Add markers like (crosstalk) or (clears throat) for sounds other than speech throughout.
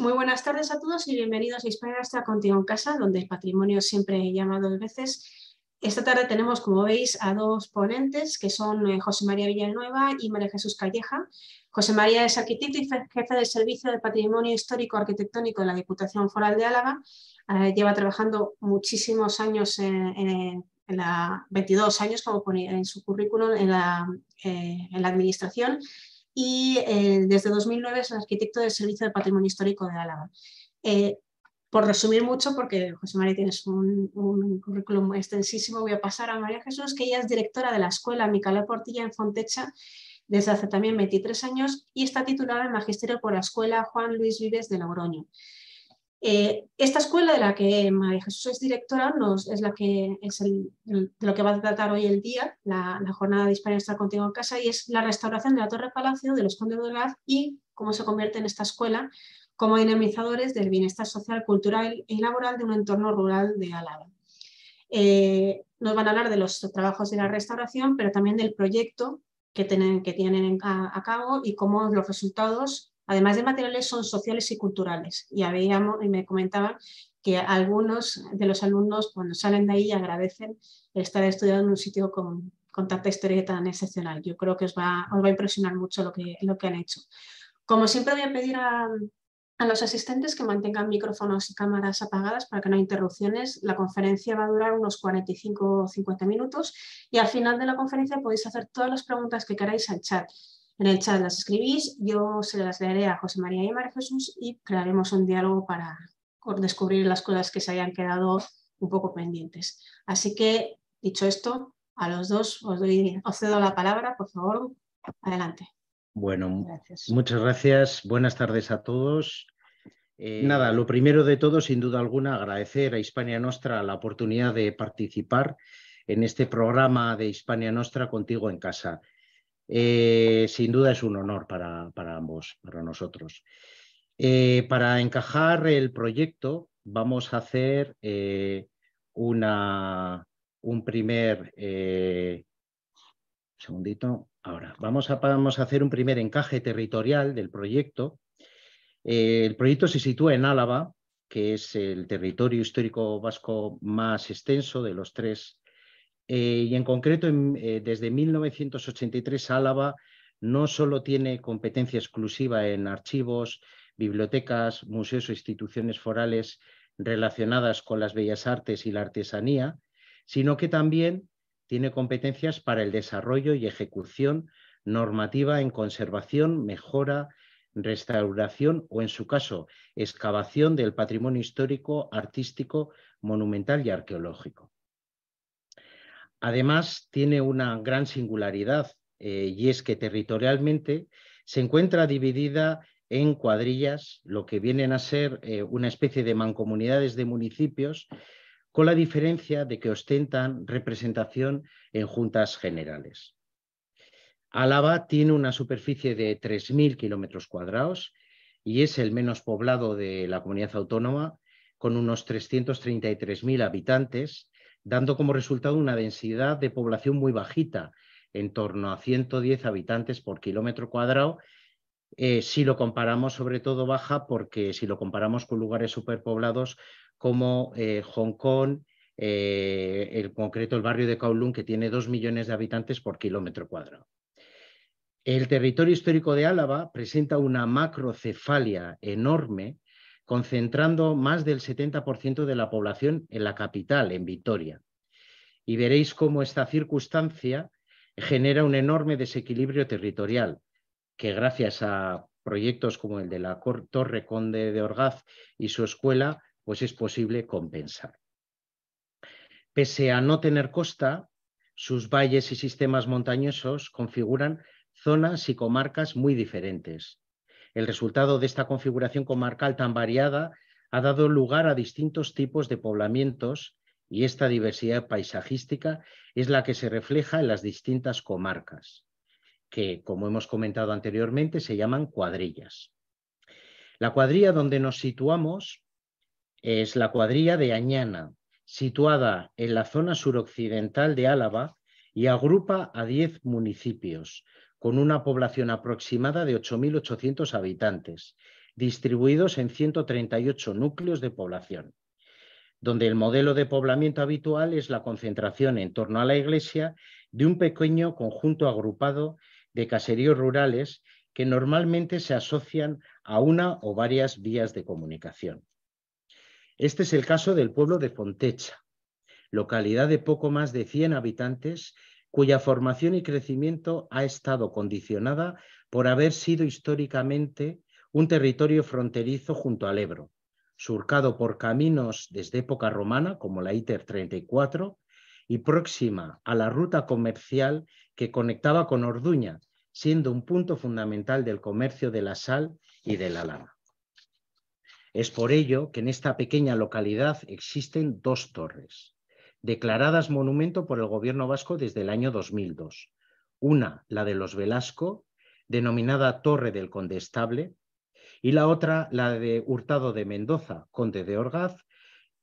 muy buenas tardes a todos y bienvenidos a Hispania hasta contigo en casa, donde el patrimonio siempre llama llamado dos veces. Esta tarde tenemos, como veis, a dos ponentes que son eh, José María Villanueva y María Jesús Calleja. José María es arquitecto y jefe del Servicio de Patrimonio Histórico Arquitectónico de la Diputación Foral de Álava. Eh, lleva trabajando muchísimos años 22 años, como pone en su currículum, en la, eh, en la administración y eh, desde 2009 es arquitecto del Servicio de Patrimonio Histórico de Álava. Eh, por resumir mucho, porque José María tienes un, currículum extensísimo, voy a pasar a María Jesús, que ella es directora de la Escuela Micaela Portilla en Fontecha desde hace también 23 años y está titulada en Magisterio por la Escuela Juan Luis Vives de Logroño. Eh, esta escuela de la que María Jesús es directora nos, es la que es de lo que va a tratar hoy el día, la, jornada de Hispania estar contigo en casa, y es la restauración de la Torre Palacio, de los Condes de Graz y cómo se convierte en esta escuela como dinamizadores del bienestar social, cultural y e laboral de un entorno rural de Álava. Eh, nos van a hablar de los trabajos de la restauración, pero también del proyecto que tienen, que tienen a, a cabo y cómo los resultados además de materiales, son sociales y culturales. Y, habíamos, y me comentaban que algunos de los alumnos cuando pues, salen de ahí agradecen estar estudiando en un sitio con, tanta historia tan excepcional. Yo creo que os va, a impresionar mucho lo que, lo que han hecho. Como siempre voy a pedir a, a los asistentes que mantengan micrófonos y cámaras apagadas para que no haya interrupciones. La conferencia va a durar unos 45 o 50 minutos y al final de la conferencia podéis hacer todas las preguntas que queráis al chat. En el chat las escribís, yo se las leeré a José María y María Jesús y crearemos un diálogo para descubrir las cosas que se hayan quedado un poco pendientes. Así que, dicho esto, a los dos os, doy, os cedo la palabra, por favor, adelante. Bueno, muchas gracias. Buenas tardes a todos. Eh, nada, lo primero de todo, sin duda alguna, agradecer a Hispania Nostra la oportunidad de participar en este programa de Hispania Nostra Contigo en Casa. Eh, sin duda es un honor para, ambos, para nosotros. Eh, para encajar el proyecto vamos a hacer eh, una, un primer... segundito, ahora. Vamos a, vamos a hacer un primer encaje territorial del proyecto. el proyecto se sitúa en Álava, que es el territorio histórico vasco más extenso de los tres eh, y en concreto, eh, desde 1983, Álava no solo tiene competencia exclusiva en archivos, bibliotecas, museos o instituciones forales relacionadas con las bellas artes y la artesanía, sino que también tiene competencias para el desarrollo y ejecución normativa en conservación, mejora, restauración o, en su caso, excavación del patrimonio histórico, artístico, monumental y arqueológico además tiene una gran singularidad eh, y es que territorialmente se encuentra dividida en cuadrillas, lo que vienen a ser eh, una especie de mancomunidades de municipios, con la diferencia de que ostentan representación en juntas generales. Álava tiene una superficie de 3.000 kilómetros cuadrados y es el menos poblado de la comunidad autónoma, con unos 333.000 habitantes dando como resultado una densidad de población muy bajita, en torno a 110 habitantes por kilómetro cuadrado. Eh, si lo comparamos, sobre todo baja, porque si lo comparamos con lugares superpoblados como eh, Hong Kong, en eh, concreto el barrio de Kowloon, que tiene 2 millones de habitantes por kilómetro cuadrado. El territorio histórico de Álava presenta una macrocefalia enorme concentrando más del 70% de la población en la capital, en Vitoria. Y veréis cómo esta circunstancia genera un enorme desequilibrio territorial, que gracias a proyectos como el de la Torre Conde de Orgaz y su escuela, pues es posible compensar. Pese a no tener costa, sus valles y sistemas montañosos configuran zonas y comarcas muy diferentes, el resultado de esta configuración comarcal tan variada ha dado lugar a distintos tipos de poblamientos y esta diversidad paisajística es la que se refleja en las distintas comarcas, que, como hemos comentado anteriormente, se llaman cuadrillas. La cuadrilla donde nos situamos es la cuadrilla de Añana, situada en la zona suroccidental de Álava y agrupa a 10 municipios, con una población aproximada de 8.800 habitantes, distribuidos en 138 núcleos de población, donde el modelo de poblamiento habitual es la concentración en torno a la iglesia de un pequeño conjunto agrupado de caseríos rurales que normalmente se asocian a una o varias vías de comunicación. Este es el caso del pueblo de Fontecha, localidad de poco más de 100 habitantes cuya formación y crecimiento ha estado condicionada por haber sido históricamente un territorio fronterizo junto al Ebro, surcado por caminos desde época romana como la ITER 34 y próxima a la ruta comercial que conectaba con Orduña, siendo un punto fundamental del comercio de la sal y de la lana. Es por ello que en esta pequeña localidad existen dos torres, declaradas monumento por el gobierno vasco desde el año 2002. Una, la de los Velasco, denominada Torre del Condestable, y la otra, la de Hurtado de Mendoza, conde de Orgaz,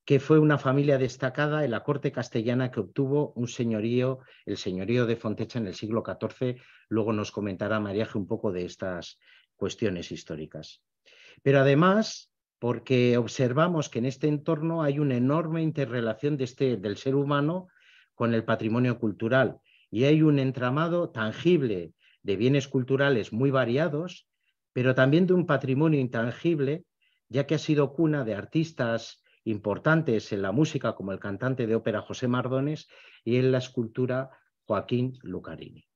que fue una familia destacada en la corte castellana que obtuvo un señorío, el señorío de Fontecha en el siglo XIV. Luego nos comentará Mariaje un poco de estas cuestiones históricas. Pero además, porque observamos que en este entorno hay una enorme interrelación este, del ser humano con el patrimonio cultural y hay un entramado tangible de bienes culturales muy variados, pero también de un patrimonio intangible, ya que ha sido cuna de artistas importantes en la música como el cantante de ópera José Mardones y en la escultura Joaquín Lucarini.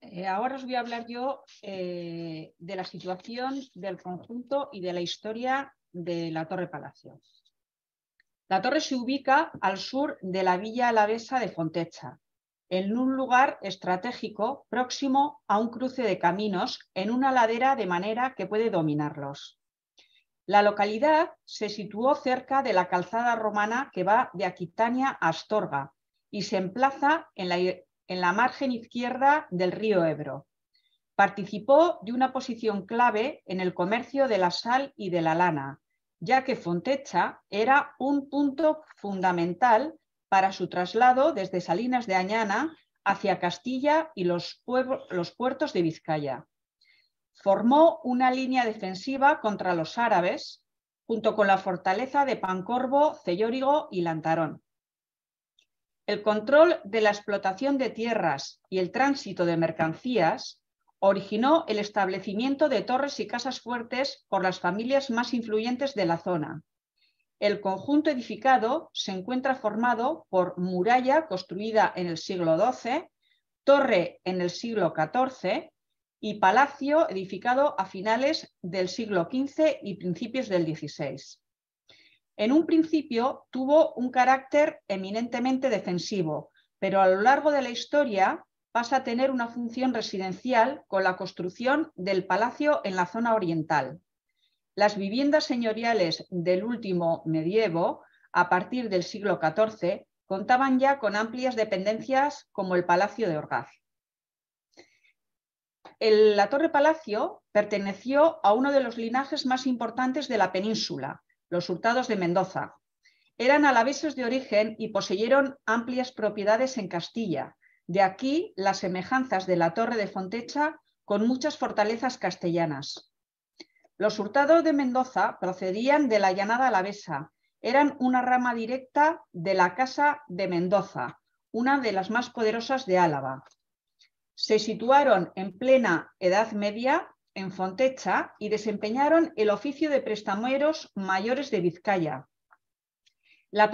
Eh, ahora os voy a hablar yo eh, de la situación del conjunto y de la historia de la Torre Palacio. La torre se ubica al sur de la villa alavesa de Fontecha, en un lugar estratégico próximo a un cruce de caminos en una ladera de manera que puede dominarlos. La localidad se situó cerca de la calzada romana que va de Aquitania a Astorga y se emplaza en la en la margen izquierda del río Ebro. Participó de una posición clave en el comercio de la sal y de la lana, ya que Fontecha era un punto fundamental para su traslado desde Salinas de Añana hacia Castilla y los, puertos de Vizcaya. Formó una línea defensiva contra los árabes, junto con la fortaleza de Pancorbo, Cellórigo y Lantarón. El control de la explotación de tierras y el tránsito de mercancías originó el establecimiento de torres y casas fuertes por las familias más influyentes de la zona. El conjunto edificado se encuentra formado por muralla construida en el siglo XII, torre en el siglo XIV y palacio edificado a finales del siglo XV y principios del XVI. En un principio tuvo un carácter eminentemente defensivo, pero a lo largo de la historia pasa a tener una función residencial con la construcción del palacio en la zona oriental. Las viviendas señoriales del último medievo, a partir del siglo XIV, contaban ya con amplias dependencias como el Palacio de Orgaz. la Torre Palacio perteneció a uno de los linajes más importantes de la península, los Hurtados de Mendoza. Eran alaveses de origen y poseyeron amplias propiedades en Castilla. De aquí las semejanzas de la Torre de Fontecha con muchas fortalezas castellanas. Los hurtados de Mendoza procedían de la llanada alavesa, eran una rama directa de la Casa de Mendoza, una de las más poderosas de Álava. Se situaron en plena Edad Media en Fontecha y desempeñaron el oficio de prestamueros mayores de Vizcaya. La,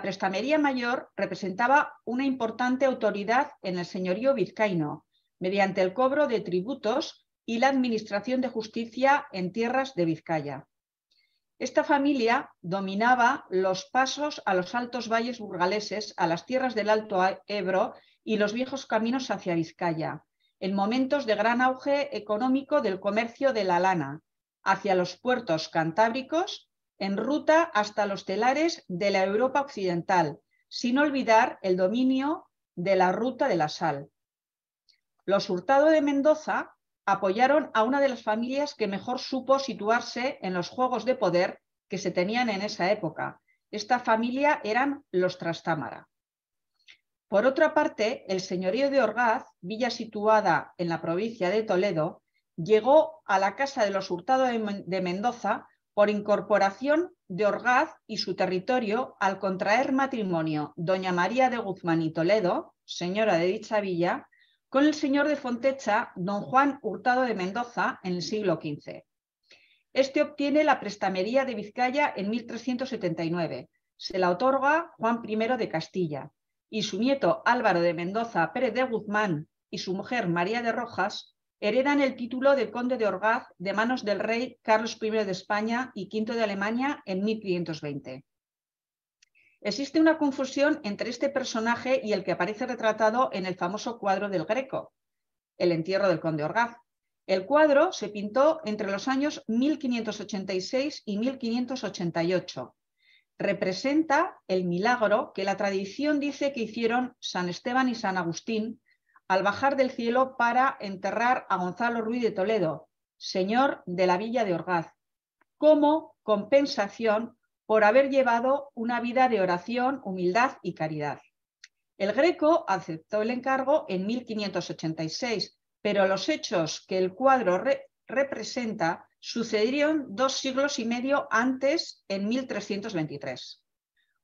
prestamería mayor representaba una importante autoridad en el señorío vizcaíno, mediante el cobro de tributos y la administración de justicia en tierras de Vizcaya. Esta familia dominaba los pasos a los altos valles burgaleses, a las tierras del Alto Ebro y los viejos caminos hacia Vizcaya en momentos de gran auge económico del comercio de la lana, hacia los puertos cantábricos, en ruta hasta los telares de la Europa occidental, sin olvidar el dominio de la ruta de la sal. Los Hurtado de Mendoza apoyaron a una de las familias que mejor supo situarse en los juegos de poder que se tenían en esa época. Esta familia eran los Trastámara. Por otra parte, el señorío de Orgaz, villa situada en la provincia de Toledo, llegó a la casa de los Hurtado de Mendoza por incorporación de Orgaz y su territorio al contraer matrimonio doña María de Guzmán y Toledo, señora de dicha villa, con el señor de Fontecha, don Juan Hurtado de Mendoza, en el siglo XV. Este obtiene la prestamería de Vizcaya en 1379. Se la otorga Juan I de Castilla y su nieto Álvaro de Mendoza Pérez de Guzmán y su mujer María de Rojas heredan el título de conde de Orgaz de manos del rey Carlos I de España y V de Alemania en 1520. Existe una confusión entre este personaje y el que aparece retratado en el famoso cuadro del Greco, El entierro del conde Orgaz. El cuadro se pintó entre los años 1586 y 1588 representa el milagro que la tradición dice que hicieron San Esteban y San Agustín al bajar del cielo para enterrar a Gonzalo Ruiz de Toledo, señor de la villa de Orgaz, como compensación por haber llevado una vida de oración, humildad y caridad. El Greco aceptó el encargo en 1586, pero los hechos que el cuadro representa sucedieron dos siglos y medio antes, en 1323.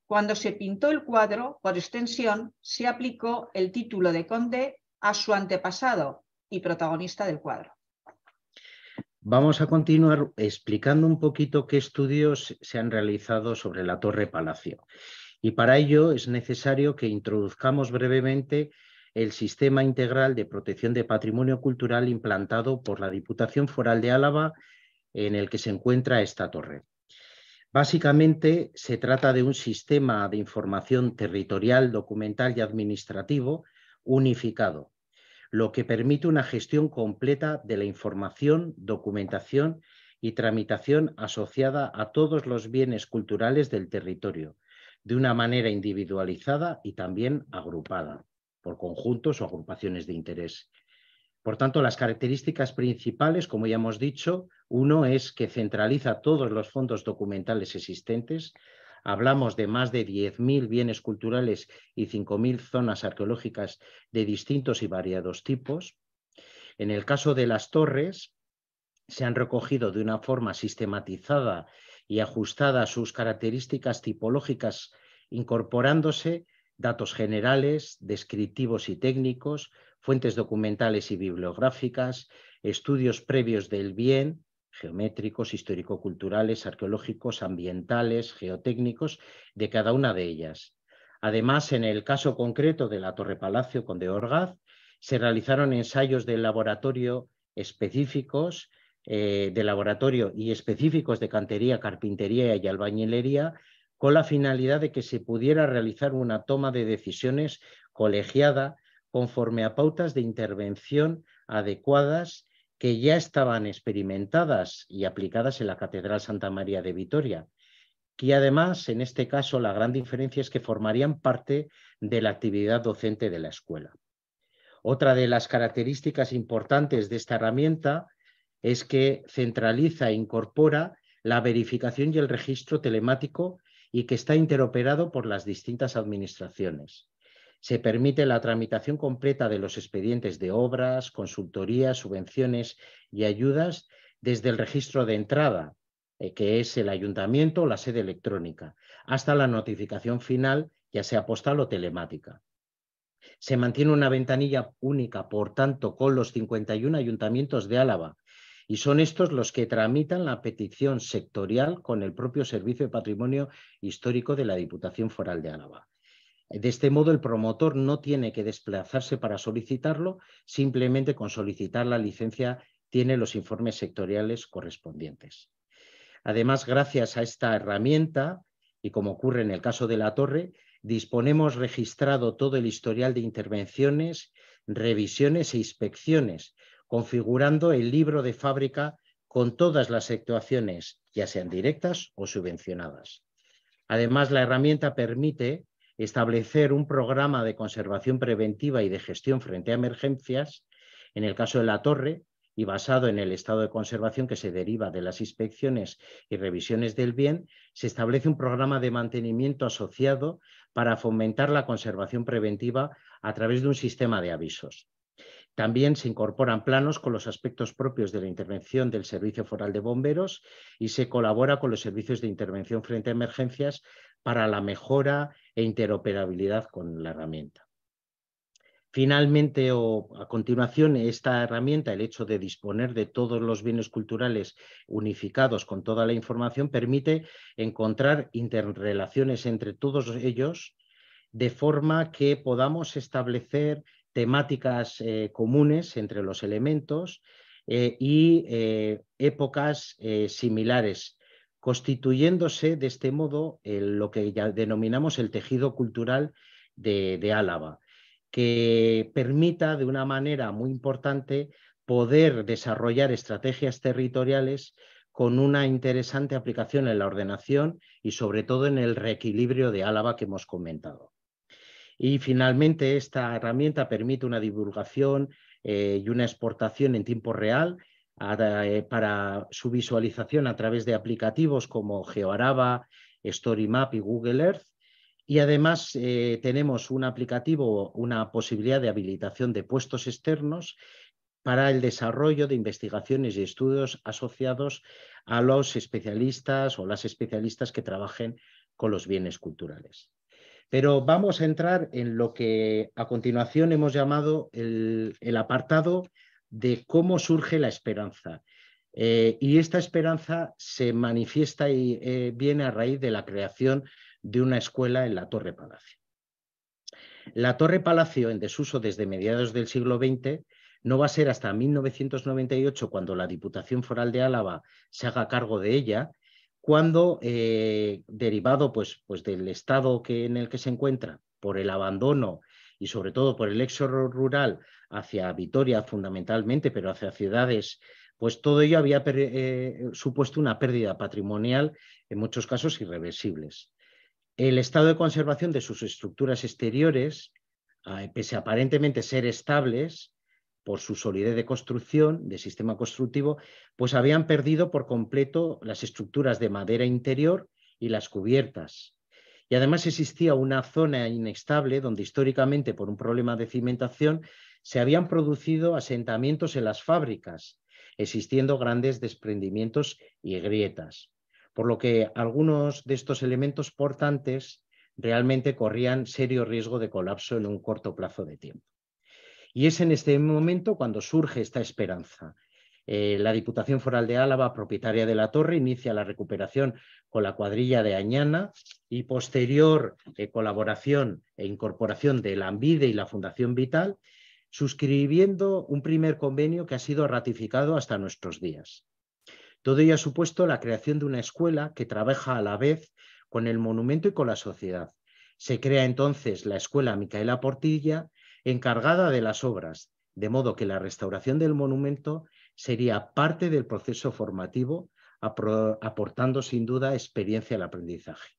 Cuando se pintó el cuadro, por extensión, se aplicó el título de conde a su antepasado y protagonista del cuadro. Vamos a continuar explicando un poquito qué estudios se han realizado sobre la Torre Palacio. Y para ello es necesario que introduzcamos brevemente el sistema integral de protección de patrimonio cultural implantado por la Diputación Foral de Álava en el que se encuentra esta torre. Básicamente se trata de un sistema de información territorial, documental y administrativo unificado, lo que permite una gestión completa de la información, documentación y tramitación asociada a todos los bienes culturales del territorio, de una manera individualizada y también agrupada por conjuntos o agrupaciones de interés. Por tanto, las características principales, como ya hemos dicho, uno es que centraliza todos los fondos documentales existentes. Hablamos de más de 10.000 bienes culturales y 5.000 zonas arqueológicas de distintos y variados tipos. En el caso de las torres, se han recogido de una forma sistematizada y ajustada sus características tipológicas, incorporándose datos generales, descriptivos y técnicos, fuentes documentales y bibliográficas, estudios previos del bien, geométricos, histórico-culturales, arqueológicos, ambientales, geotécnicos, de cada una de ellas. Además, en el caso concreto de la Torre Palacio Conde Orgaz, se realizaron ensayos de laboratorio específicos, eh, de laboratorio y específicos de cantería, carpintería y albañilería, con la finalidad de que se pudiera realizar una toma de decisiones colegiada conforme a pautas de intervención adecuadas que ya estaban experimentadas y aplicadas en la Catedral Santa María de Vitoria, que además, en este caso, la gran diferencia es que formarían parte de la actividad docente de la escuela. Otra de las características importantes de esta herramienta es que centraliza e incorpora la verificación y el registro telemático y que está interoperado por las distintas administraciones. Se permite la tramitación completa de los expedientes de obras, consultorías, subvenciones y ayudas desde el registro de entrada, eh, que es el ayuntamiento o la sede electrónica, hasta la notificación final, ya sea postal o telemática. Se mantiene una ventanilla única, por tanto, con los 51 ayuntamientos de Álava, y son estos los que tramitan la petición sectorial con el propio Servicio de Patrimonio Histórico de la Diputación Foral de Álava. De este modo, el promotor no tiene que desplazarse para solicitarlo, simplemente con solicitar la licencia tiene los informes sectoriales correspondientes. Además, gracias a esta herramienta, y como ocurre en el caso de la torre, disponemos registrado todo el historial de intervenciones, revisiones e inspecciones, configurando el libro de fábrica con todas las actuaciones, ya sean directas o subvencionadas. Además, la herramienta permite establecer un programa de conservación preventiva y de gestión frente a emergencias, en el caso de la torre, y basado en el estado de conservación que se deriva de las inspecciones y revisiones del bien, se establece un programa de mantenimiento asociado para fomentar la conservación preventiva a través de un sistema de avisos. También se incorporan planos con los aspectos propios de la intervención del Servicio Foral de Bomberos y se colabora con los servicios de intervención frente a emergencias para la mejora e interoperabilidad con la herramienta. Finalmente o a continuación, esta herramienta, el hecho de disponer de todos los bienes culturales unificados con toda la información, permite encontrar interrelaciones entre todos ellos de forma que podamos establecer temáticas eh, comunes entre los elementos eh, y eh, épocas similares constituyéndose de este modo lo que ya denominamos el tejido cultural de, Álava, que permita de una manera muy importante poder desarrollar estrategias territoriales con una interesante aplicación en la ordenación y sobre todo en el reequilibrio de Álava que hemos comentado. Y finalmente, esta herramienta permite una divulgación eh, y una exportación en tiempo real eh, para su visualización a través de aplicativos como GeoAraba, StoryMap y Google Earth. Y además eh, tenemos un aplicativo, una posibilidad de habilitación de puestos externos para el desarrollo de investigaciones y estudios asociados a los especialistas o las especialistas que trabajen con los bienes culturales. Pero vamos a entrar en lo que a continuación hemos llamado el apartado de cómo surge la esperanza. Eh, y esta esperanza se manifiesta y eh, viene a raíz de la creación de una escuela en la Torre Palacio. La Torre Palacio, en desuso desde mediados del siglo XX, no va a ser hasta 1998, cuando la Diputación Foral de Álava se haga cargo de ella, cuando, eh, derivado pues, pues del estado que, en el que se encuentra por el abandono y sobre todo por el éxodo rural hacia Vitoria fundamentalmente, pero hacia ciudades, pues todo ello había eh, supuesto una pérdida patrimonial en muchos casos irreversibles. El estado de conservación de sus estructuras exteriores, eh, pese a aparentemente ser estables, por su solidez de construcción, de sistema constructivo, pues habían perdido por completo las estructuras de madera interior y las cubiertas, y además existía una zona inestable donde históricamente, por un problema de cimentación, se habían producido asentamientos en las fábricas, existiendo grandes desprendimientos y grietas. Por lo que algunos de estos elementos portantes realmente corrían serio riesgo de colapso en un corto plazo de tiempo. Y es en este momento cuando surge esta esperanza, eh, la Diputación Foral de Álava, propietaria de la torre, inicia la recuperación con la cuadrilla de Añana y posterior eh, colaboración e incorporación de la y la Fundación Vital, suscribiendo un primer convenio que ha sido ratificado hasta nuestros días. Todo ello ha supuesto la creación de una escuela que trabaja a la vez con el monumento y con la sociedad. Se crea entonces la Escuela Micaela Portilla, encargada de las obras, de modo que la restauración del monumento sería parte del proceso formativo, aportando sin duda experiencia al aprendizaje.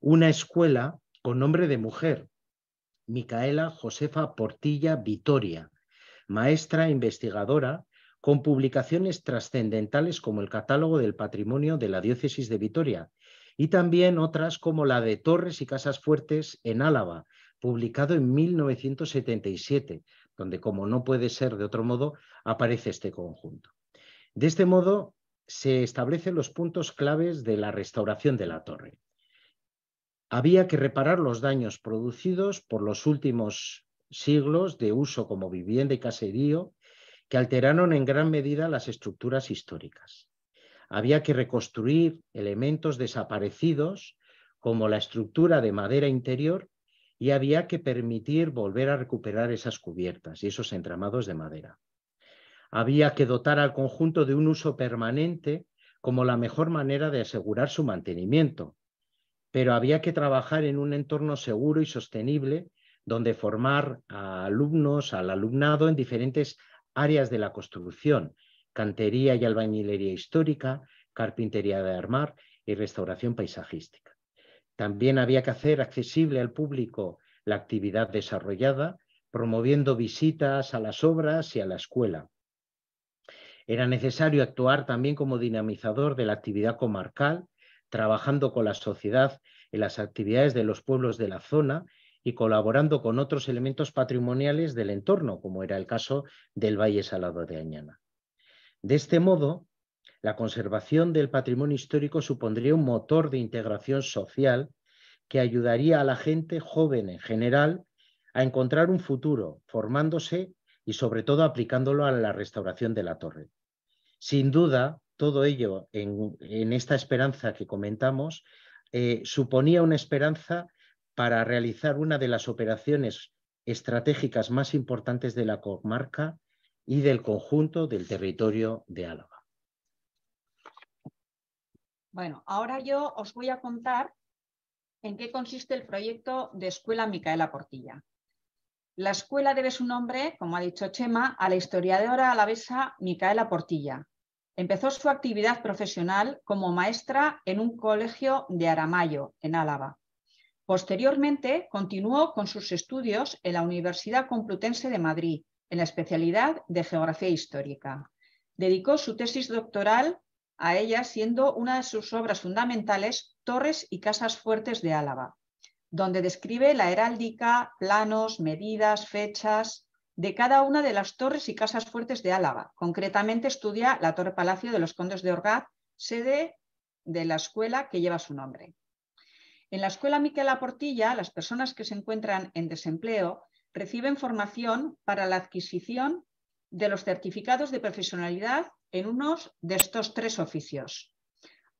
Una escuela con nombre de mujer, Micaela Josefa Portilla Vitoria, maestra investigadora con publicaciones trascendentales como el Catálogo del Patrimonio de la Diócesis de Vitoria y también otras como la de Torres y Casas Fuertes en Álava, publicado en 1977, donde como no puede ser de otro modo, aparece este conjunto. De este modo, se establecen los puntos claves de la restauración de la torre. Había que reparar los daños producidos por los últimos siglos de uso como vivienda y caserío que alteraron en gran medida las estructuras históricas. Había que reconstruir elementos desaparecidos como la estructura de madera interior y había que permitir volver a recuperar esas cubiertas y esos entramados de madera. Había que dotar al conjunto de un uso permanente como la mejor manera de asegurar su mantenimiento, pero había que trabajar en un entorno seguro y sostenible donde formar a alumnos, al alumnado en diferentes áreas de la construcción, cantería y albañilería histórica, carpintería de armar y restauración paisajística. También había que hacer accesible al público la actividad desarrollada, promoviendo visitas a las obras y a la escuela. Era necesario actuar también como dinamizador de la actividad comarcal, trabajando con la sociedad en las actividades de los pueblos de la zona y colaborando con otros elementos patrimoniales del entorno, como era el caso del Valle Salado de Añana. De este modo, la conservación del patrimonio histórico supondría un motor de integración social que ayudaría a la gente joven en general a encontrar un futuro, formándose y sobre todo aplicándolo a la restauración de la torre. Sin duda, todo ello en, esta esperanza que comentamos eh, suponía una esperanza para realizar una de las operaciones estratégicas más importantes de la comarca y del conjunto del territorio de Álava. Bueno, ahora yo os voy a contar en qué consiste el proyecto de Escuela Micaela Portilla. La escuela debe su nombre, como ha dicho Chema, a la historiadora alavesa Micaela Portilla. Empezó su actividad profesional como maestra en un colegio de Aramayo, en Álava. Posteriormente, continuó con sus estudios en la Universidad Complutense de Madrid, en la especialidad de Geografía Histórica. Dedicó su tesis doctoral a ella siendo una de sus obras fundamentales Torres y Casas Fuertes de Álava, donde describe la heráldica, planos, medidas, fechas de cada una de las torres y casas fuertes de Álava. Concretamente estudia la Torre Palacio de los Condes de Orgaz, sede de la escuela que lleva su nombre. En la escuela Miquela Portilla, las personas que se encuentran en desempleo reciben formación para la adquisición de los certificados de profesionalidad en unos de estos tres oficios,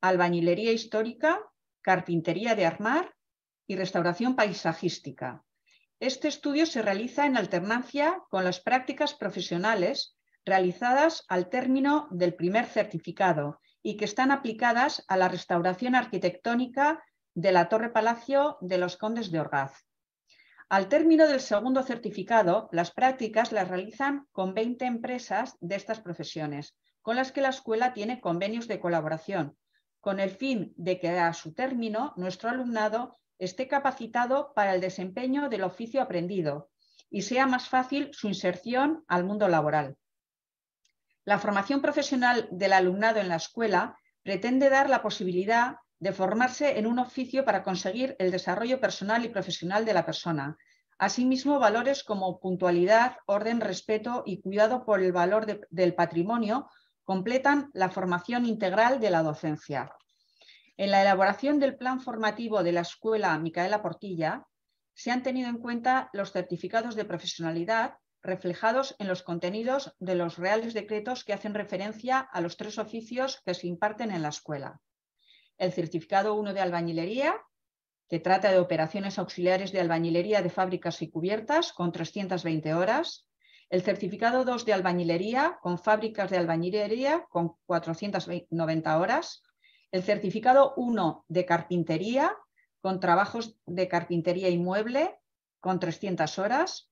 albañilería histórica, carpintería de armar y restauración paisajística. Este estudio se realiza en alternancia con las prácticas profesionales realizadas al término del primer certificado y que están aplicadas a la restauración arquitectónica de la Torre Palacio de los Condes de Orgaz. Al término del segundo certificado, las prácticas las realizan con 20 empresas de estas profesiones, con las que la escuela tiene convenios de colaboración, con el fin de que a su término nuestro alumnado esté capacitado para el desempeño del oficio aprendido y sea más fácil su inserción al mundo laboral. La formación profesional del alumnado en la escuela pretende dar la posibilidad de formarse en un oficio para conseguir el desarrollo personal y profesional de la persona. Asimismo, valores como puntualidad, orden, respeto y cuidado por el valor del patrimonio completan la formación integral de la docencia. En la elaboración del plan formativo de la Escuela Micaela Portilla se han tenido en cuenta los certificados de profesionalidad reflejados en los contenidos de los reales decretos que hacen referencia a los tres oficios que se imparten en la escuela. El certificado 1 de albañilería, que trata de operaciones auxiliares de albañilería de fábricas y cubiertas con 320 horas. El certificado 2 de albañilería con fábricas de albañilería con 490 horas. El certificado 1 de carpintería con trabajos de carpintería inmueble con 300 horas.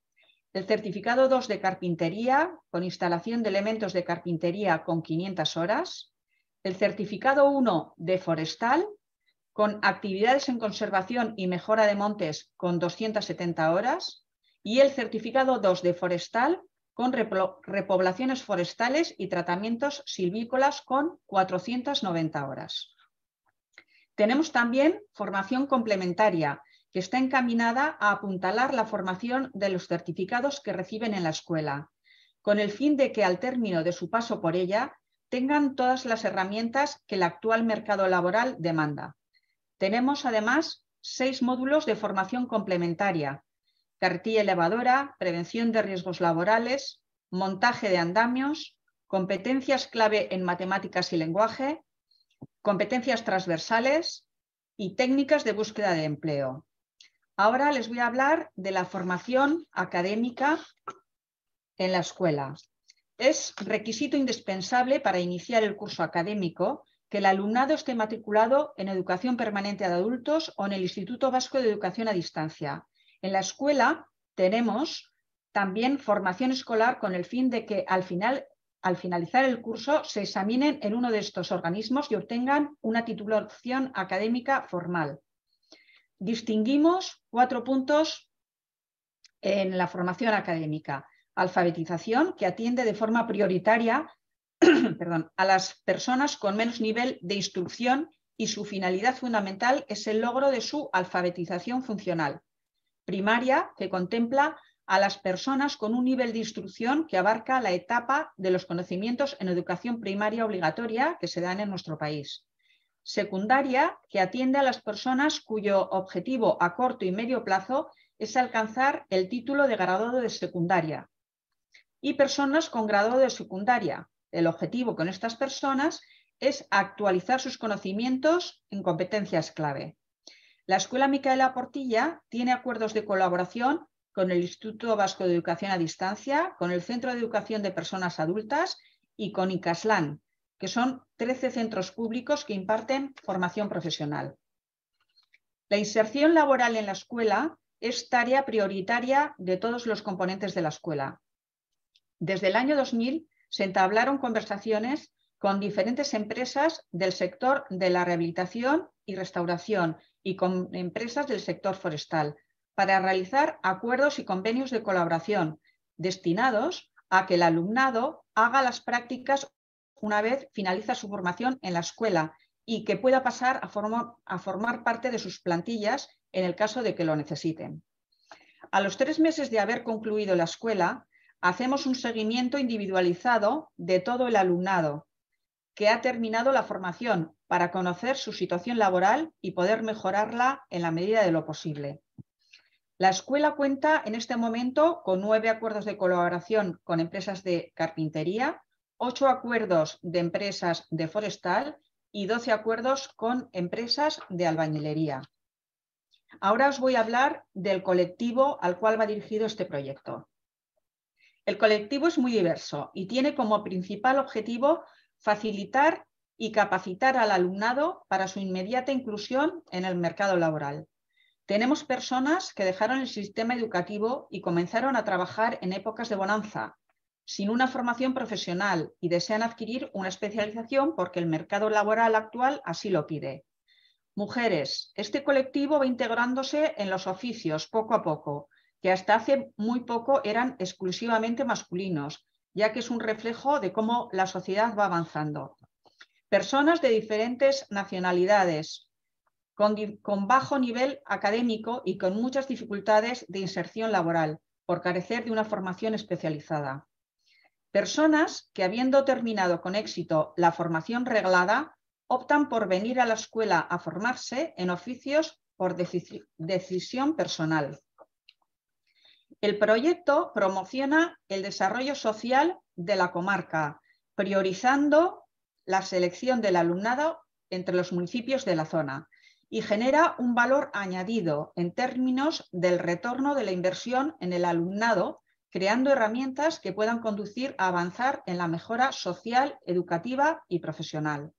El certificado 2 de carpintería con instalación de elementos de carpintería con 500 horas. El certificado 1 de forestal con actividades en conservación y mejora de montes con 270 horas y el certificado 2 de forestal con repoblaciones forestales y tratamientos silvícolas con 490 horas. Tenemos también formación complementaria, que está encaminada a apuntalar la formación de los certificados que reciben en la escuela, con el fin de que al término de su paso por ella tengan todas las herramientas que el actual mercado laboral demanda. Tenemos además seis módulos de formación complementaria, cartilla elevadora, prevención de riesgos laborales, montaje de andamios, competencias clave en matemáticas y lenguaje, competencias transversales y técnicas de búsqueda de empleo. Ahora les voy a hablar de la formación académica en la escuela. Es requisito indispensable para iniciar el curso académico que el alumnado esté matriculado en educación permanente de adultos o en el Instituto Vasco de Educación a Distancia, en la escuela tenemos también formación escolar con el fin de que al finalizar el curso se examinen en uno de estos organismos y obtengan una titulación académica formal. Distinguimos cuatro puntos en la formación académica. Alfabetización, que atiende de forma prioritaria (clears throat) a las personas con menos nivel de instrucción y su finalidad fundamental es el logro de su alfabetización funcional primaria que contempla a las personas con un nivel de instrucción que abarca la etapa de los conocimientos en educación primaria obligatoria que se dan en nuestro país. Secundaria, que atiende a las personas cuyo objetivo a corto y medio plazo es alcanzar el título de graduado de secundaria. Y personas con graduado de secundaria. El objetivo con estas personas es actualizar sus conocimientos en competencias clave. La Escuela Micaela Portilla tiene acuerdos de colaboración con el Instituto Vasco de Educación a Distancia, con el Centro de Educación de Personas Adultas y con ICASLAN, que son 13 centros públicos que imparten formación profesional. La inserción laboral en la escuela es tarea prioritaria de todos los componentes de la escuela. Desde el año 2000 se entablaron conversaciones con diferentes empresas del sector de la rehabilitación y restauración y con empresas del sector forestal para realizar acuerdos y convenios de colaboración destinados a que el alumnado haga las prácticas una vez finaliza su formación en la escuela y que pueda pasar a, formar parte de sus plantillas en el caso de que lo necesiten. A los tres meses de haber concluido la escuela, hacemos un seguimiento individualizado de todo el alumnado que ha terminado la formación para conocer su situación laboral y poder mejorarla en la medida de lo posible. La escuela cuenta en este momento con nueve acuerdos de colaboración con empresas de carpintería, ocho acuerdos de empresas de forestal y doce acuerdos con empresas de albañilería. Ahora os voy a hablar del colectivo al cual va dirigido este proyecto. El colectivo es muy diverso y tiene como principal objetivo facilitar y capacitar al alumnado para su inmediata inclusión en el mercado laboral. Tenemos personas que dejaron el sistema educativo y comenzaron a trabajar en épocas de bonanza, sin una formación profesional y desean adquirir una especialización porque el mercado laboral actual así lo pide. Mujeres, este colectivo va integrándose en los oficios poco a poco, que hasta hace muy poco eran exclusivamente masculinos ya que es un reflejo de cómo la sociedad va avanzando. Personas de diferentes nacionalidades, con, bajo nivel académico y con muchas dificultades de inserción laboral por carecer de una formación especializada. Personas que, habiendo terminado con éxito la formación reglada, optan por venir a la escuela a formarse en oficios por decisión personal. El proyecto promociona el desarrollo social de la comarca, priorizando la selección del alumnado entre los municipios de la zona y genera un valor añadido en términos del retorno de la inversión en el alumnado, creando herramientas que puedan conducir a avanzar en la mejora social, educativa y profesional.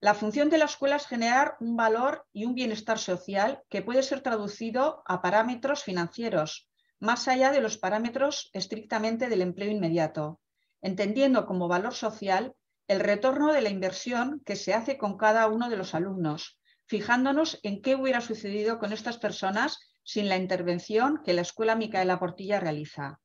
La función de la escuela es generar un valor y un bienestar social que puede ser traducido a parámetros financieros, más allá de los parámetros estrictamente del empleo inmediato, entendiendo como valor social el retorno de la inversión que se hace con cada uno de los alumnos, fijándonos en qué hubiera sucedido con estas personas sin la intervención que la Escuela Micaela Portilla realiza.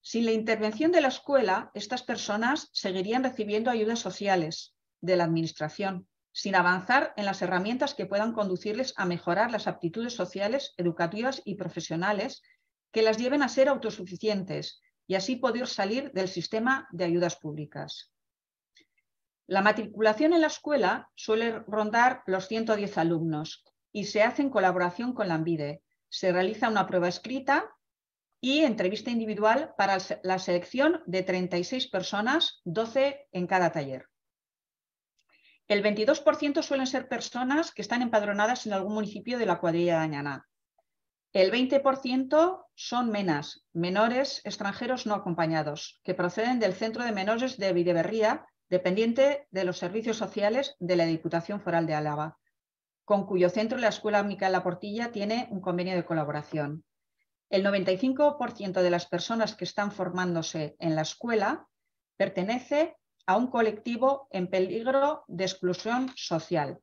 Sin la intervención de la escuela, estas personas seguirían recibiendo ayudas sociales de la Administración, sin avanzar en las herramientas que puedan conducirles a mejorar las aptitudes sociales, educativas y profesionales que las lleven a ser autosuficientes y así poder salir del sistema de ayudas públicas. La matriculación en la escuela suele rondar los 110 alumnos y se hace en colaboración con la ANVIDE. Se realiza una prueba escrita y entrevista individual para la selección de 36 personas, 12 en cada taller. El 22% suelen ser personas que están empadronadas en algún municipio de la cuadrilla de Añaná. El 20% son menas, menores extranjeros no acompañados, que proceden del Centro de Menores de Videberría, dependiente de los servicios sociales de la Diputación Foral de Álava, con cuyo centro la Escuela Micael La Portilla tiene un convenio de colaboración. El 95% de las personas que están formándose en la escuela pertenece a un colectivo en peligro de exclusión social,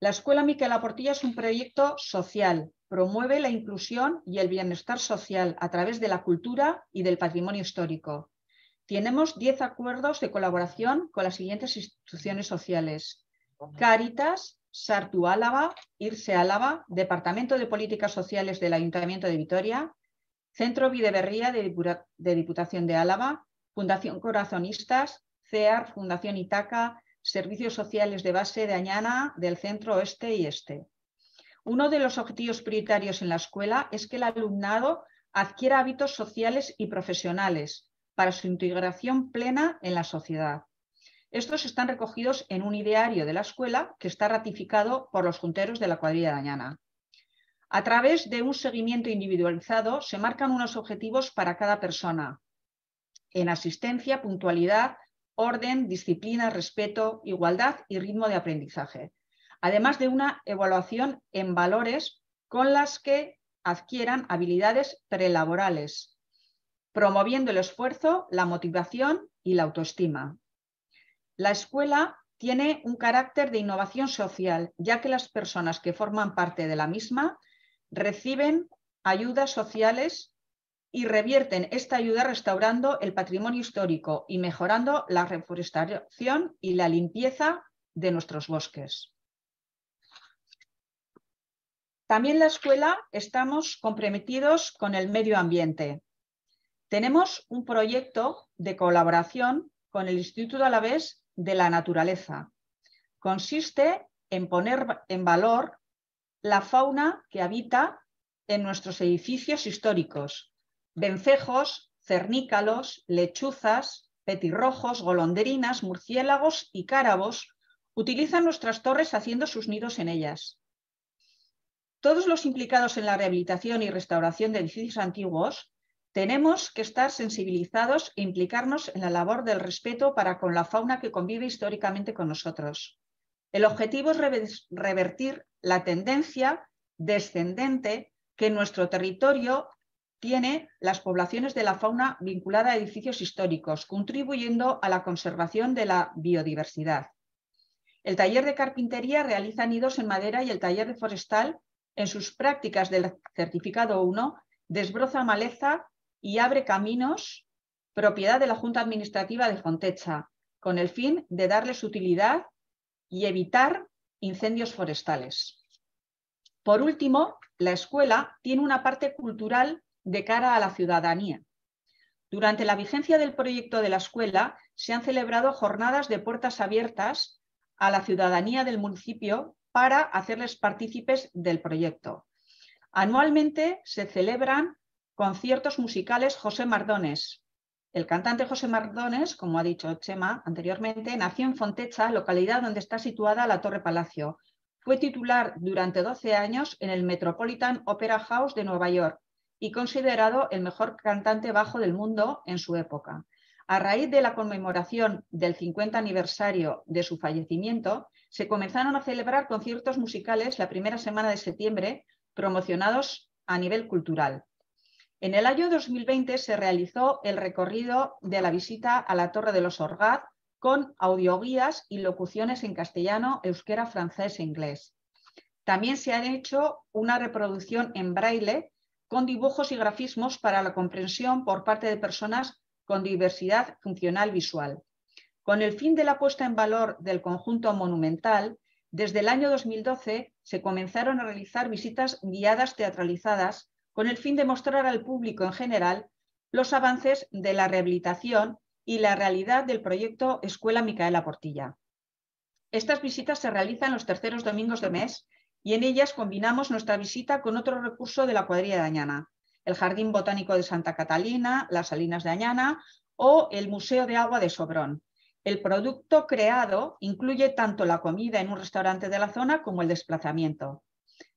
la Escuela Miquela Portilla es un proyecto social, promueve la inclusión y el bienestar social a través de la cultura y del patrimonio histórico. Tenemos 10 acuerdos de colaboración con las siguientes instituciones sociales. Cáritas, Sartu Álava, Irse Álava, Departamento de Políticas Sociales del Ayuntamiento de Vitoria, Centro Videberría de Diputación de Álava, Fundación Corazonistas, CEAR, Fundación Itaca, servicios sociales de base de Añana, del centro oeste y este. Uno de los objetivos prioritarios en la escuela es que el alumnado adquiera hábitos sociales y profesionales para su integración plena en la sociedad. Estos están recogidos en un ideario de la escuela que está ratificado por los junteros de la cuadrilla de Añana. A través de un seguimiento individualizado se marcan unos objetivos para cada persona en asistencia, puntualidad, orden, disciplina, respeto, igualdad y ritmo de aprendizaje, además de una evaluación en valores con las que adquieran habilidades prelaborales, promoviendo el esfuerzo, la motivación y la autoestima. La escuela tiene un carácter de innovación social, ya que las personas que forman parte de la misma reciben ayudas sociales y revierten esta ayuda restaurando el patrimonio histórico y mejorando la reforestación y la limpieza de nuestros bosques. También la escuela estamos comprometidos con el medio ambiente. Tenemos un proyecto de colaboración con el Instituto Alavés de la Naturaleza. Consiste en poner en valor la fauna que habita en nuestros edificios históricos vencejos, cernícalos, lechuzas, petirrojos, golondrinas, murciélagos y cárabos utilizan nuestras torres haciendo sus nidos en ellas. Todos los implicados en la rehabilitación y restauración de edificios antiguos tenemos que estar sensibilizados e implicarnos en la labor del respeto para con la fauna que convive históricamente con nosotros. El objetivo es revertir la tendencia descendente que en nuestro territorio tiene las poblaciones de la fauna vinculada a edificios históricos, contribuyendo a la conservación de la biodiversidad. El taller de carpintería realiza nidos en madera y el taller de forestal, en sus prácticas del certificado 1, desbroza maleza y abre caminos, propiedad de la Junta Administrativa de Fontecha, con el fin de darles utilidad y evitar incendios forestales. Por último, la escuela tiene una parte cultural de cara a la ciudadanía. Durante la vigencia del proyecto de la escuela se han celebrado jornadas de puertas abiertas a la ciudadanía del municipio para hacerles partícipes del proyecto. Anualmente se celebran conciertos musicales José Mardones. El cantante José Mardones, como ha dicho Chema anteriormente, nació en Fontecha, localidad donde está situada la Torre Palacio. Fue titular durante 12 años en el Metropolitan Opera House de Nueva York y considerado el mejor cantante bajo del mundo en su época. A raíz de la conmemoración del 50 aniversario de su fallecimiento, se comenzaron a celebrar conciertos musicales la primera semana de septiembre, promocionados a nivel cultural. En el año 2020 se realizó el recorrido de la visita a la Torre de los Orgaz con audioguías y locuciones en castellano, euskera, francés e inglés. También se ha hecho una reproducción en braille con dibujos y grafismos para la comprensión por parte de personas con diversidad funcional visual. Con el fin de la puesta en valor del conjunto monumental, desde el año 2012 se comenzaron a realizar visitas guiadas teatralizadas con el fin de mostrar al público en general los avances de la rehabilitación y la realidad del proyecto Escuela Micaela Portilla. Estas visitas se realizan los terceros domingos de mes y en ellas combinamos nuestra visita con otro recurso de la cuadrilla de Añana, el Jardín Botánico de Santa Catalina, las Salinas de Añana o el Museo de Agua de Sobrón. El producto creado incluye tanto la comida en un restaurante de la zona como el desplazamiento.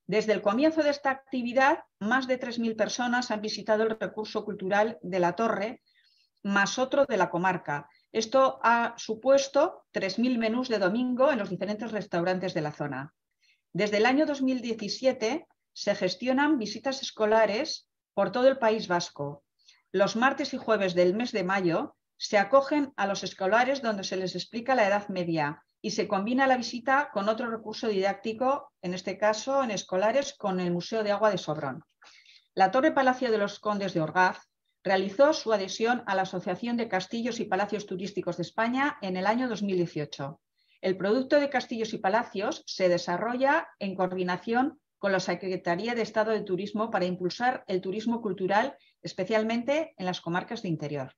Desde el comienzo de esta actividad, más de 3.000 personas han visitado el recurso cultural de la torre, más otro de la comarca. Esto ha supuesto 3.000 menús de domingo en los diferentes restaurantes de la zona. Desde el año 2017 se gestionan visitas escolares por todo el País Vasco. Los martes y jueves del mes de mayo se acogen a los escolares donde se les explica la Edad Media y se combina la visita con otro recurso didáctico, en este caso en escolares, con el Museo de Agua de Sobrón. La Torre Palacio de los Condes de Orgaz realizó su adhesión a la Asociación de Castillos y Palacios Turísticos de España en el año 2018. El producto de Castillos y Palacios se desarrolla en coordinación con la Secretaría de Estado de Turismo para impulsar el turismo cultural, especialmente en las comarcas de interior.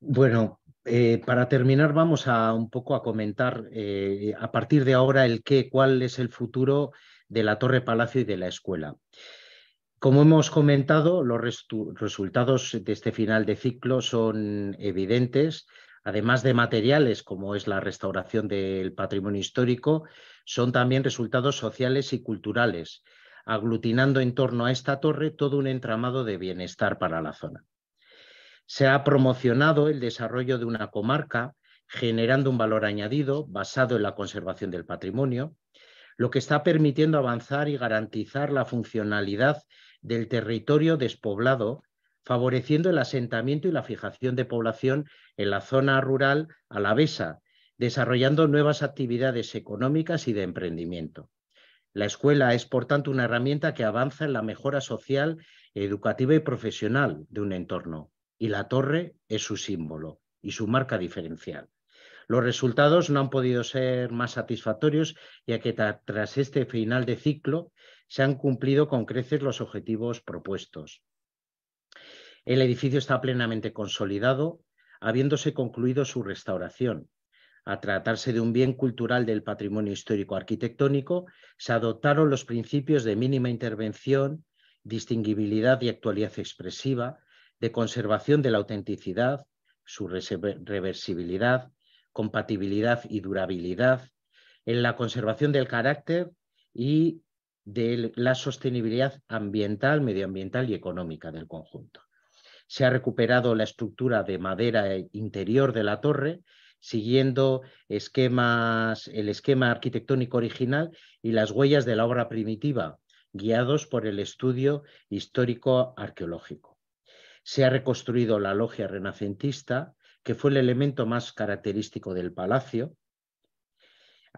Bueno, eh, para terminar vamos a un poco a comentar eh, a partir de ahora el qué, cuál es el futuro de la Torre Palacio y de la escuela. Como hemos comentado, los resultados de este final de ciclo son evidentes además de materiales como es la restauración del patrimonio histórico, son también resultados sociales y culturales, aglutinando en torno a esta torre todo un entramado de bienestar para la zona. Se ha promocionado el desarrollo de una comarca generando un valor añadido basado en la conservación del patrimonio, lo que está permitiendo avanzar y garantizar la funcionalidad del territorio despoblado favoreciendo el asentamiento y la fijación de población en la zona rural alavesa, desarrollando nuevas actividades económicas y de emprendimiento. La escuela es, por tanto, una herramienta que avanza en la mejora social, educativa y profesional de un entorno, y la torre es su símbolo y su marca diferencial. Los resultados no han podido ser más satisfactorios, ya que tras este final de ciclo se han cumplido con creces los objetivos propuestos. El edificio está plenamente consolidado, habiéndose concluido su restauración. A tratarse de un bien cultural del patrimonio histórico arquitectónico, se adoptaron los principios de mínima intervención, distinguibilidad y actualidad expresiva, de conservación de la autenticidad, su reversibilidad, compatibilidad y durabilidad, en la conservación del carácter y de la sostenibilidad ambiental, medioambiental y económica del conjunto se ha recuperado la estructura de madera e interior de la torre, siguiendo esquemas, el esquema arquitectónico original y las huellas de la obra primitiva, guiados por el estudio histórico arqueológico. Se ha reconstruido la logia renacentista, que fue el elemento más característico del palacio.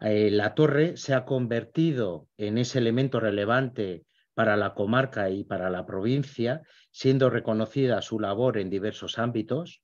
Eh, la torre se ha convertido en ese elemento relevante para la comarca y para la provincia, siendo reconocida su labor en diversos ámbitos.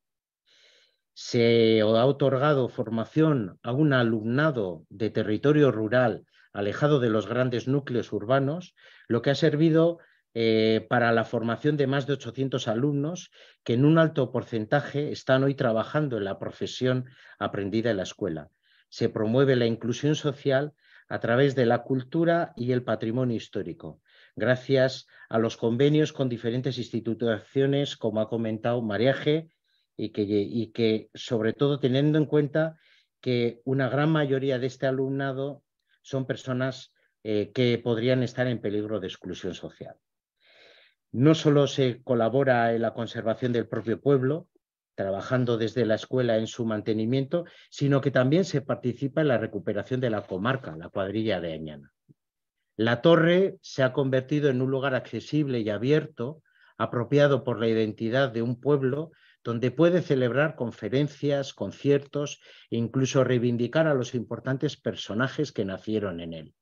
Se ha otorgado formación a un alumnado de territorio rural alejado de los grandes núcleos urbanos, lo que ha servido eh, para la formación de más de 800 alumnos que en un alto porcentaje están hoy trabajando en la profesión aprendida en la escuela. Se promueve la inclusión social a través de la cultura y el patrimonio histórico gracias a los convenios con diferentes instituciones, como ha comentado Mariaje, y que, y que sobre todo teniendo en cuenta que una gran mayoría de este alumnado son personas eh, que podrían estar en peligro de exclusión social. No solo se colabora en la conservación del propio pueblo, trabajando desde la escuela en su mantenimiento, sino que también se participa en la recuperación de la comarca, la cuadrilla de Añana. La torre se ha convertido en un lugar accesible y abierto, apropiado por la identidad de un pueblo, donde puede celebrar conferencias, conciertos e incluso reivindicar a los importantes personajes que nacieron en él.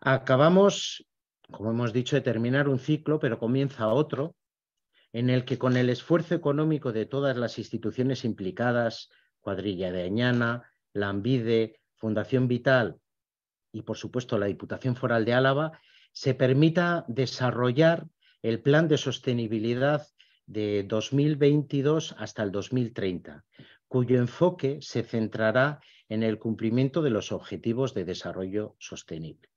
Acabamos, como hemos dicho, de terminar un ciclo, pero comienza otro, en el que con el esfuerzo económico de todas las instituciones implicadas, Cuadrilla de Añana, Lambide, Fundación Vital y por supuesto la Diputación Foral de Álava se permita desarrollar el plan de sostenibilidad de 2022 hasta el 2030, cuyo enfoque se centrará en el cumplimiento de los objetivos de desarrollo sostenible.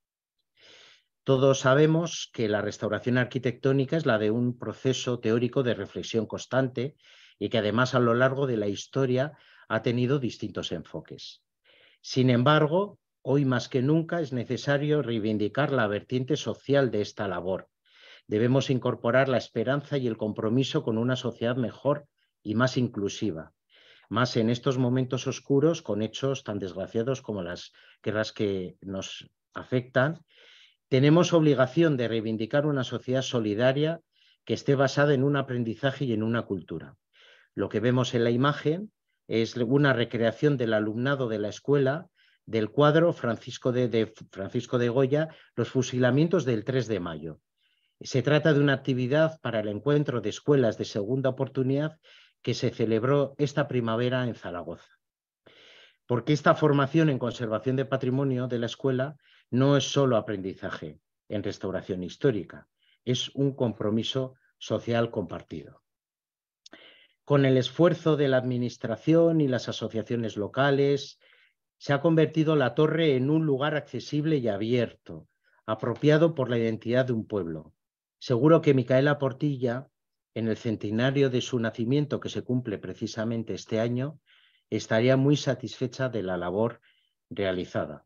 Todos sabemos que la restauración arquitectónica es la de un proceso teórico de reflexión constante y que además a lo largo de la historia ha tenido distintos enfoques. Sin embargo, Hoy más que nunca es necesario reivindicar la vertiente social de esta labor. Debemos incorporar la esperanza y el compromiso con una sociedad mejor y más inclusiva, más en estos momentos oscuros con hechos tan desgraciados como las que nos afectan. Tenemos obligación de reivindicar una sociedad solidaria que esté basada en un aprendizaje y en una cultura. Lo que vemos en la imagen es una recreación del alumnado de la escuela del cuadro Francisco de, Francisco de Goya, Los fusilamientos del 3 de mayo. Se trata de una actividad para el encuentro de escuelas de segunda oportunidad que se celebró esta primavera en Zaragoza. Porque esta formación en conservación de patrimonio de la escuela no es solo aprendizaje en restauración histórica, es un compromiso social compartido. Con el esfuerzo de la Administración y las asociaciones locales, se ha convertido la torre en un lugar accesible y abierto, apropiado por la identidad de un pueblo. Seguro que Micaela Portilla, en el centenario de su nacimiento que se cumple precisamente este año, estaría muy satisfecha de la labor realizada.